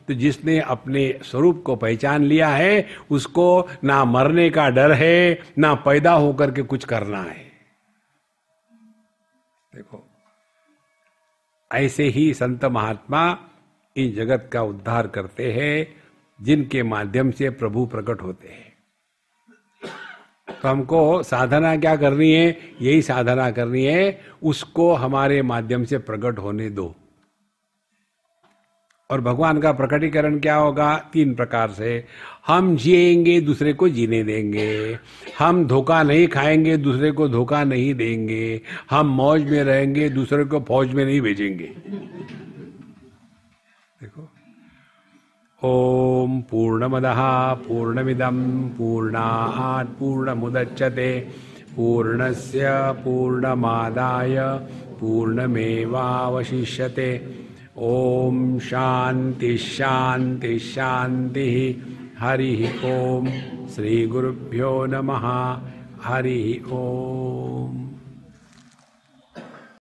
तो जिसने अपने स्वरूप को पहचान लिया है उसको ना मरने का डर है ना पैदा होकर के कुछ करना है देखो ऐसे ही संत महात्मा इन जगत का उद्धार करते हैं जिनके माध्यम से प्रभु प्रकट होते हैं तो हमको साधना क्या करनी है यही साधना करनी है उसको हमारे माध्यम से प्रकट होने दो और भगवान का प्रकटीकरण क्या होगा तीन प्रकार से हम जिएंगे दूसरे को जीने देंगे हम धोखा नहीं खाएंगे दूसरे को धोखा नहीं देंगे हम मौज में रहेंगे दूसरे को फौज में नहीं भेजेंगे देखो ॐ पूर्णमदः पूर्णमिदं पूर्णात् पूर्णमुदच्छते पूर्णस्य पूर्णमादाय पूर्णमेवावशिष्यते ॐ शान्तिश्शान्तिशान्तिः हरिः ॐ श्रीगुरुभ्यो नमः हरिः ॐ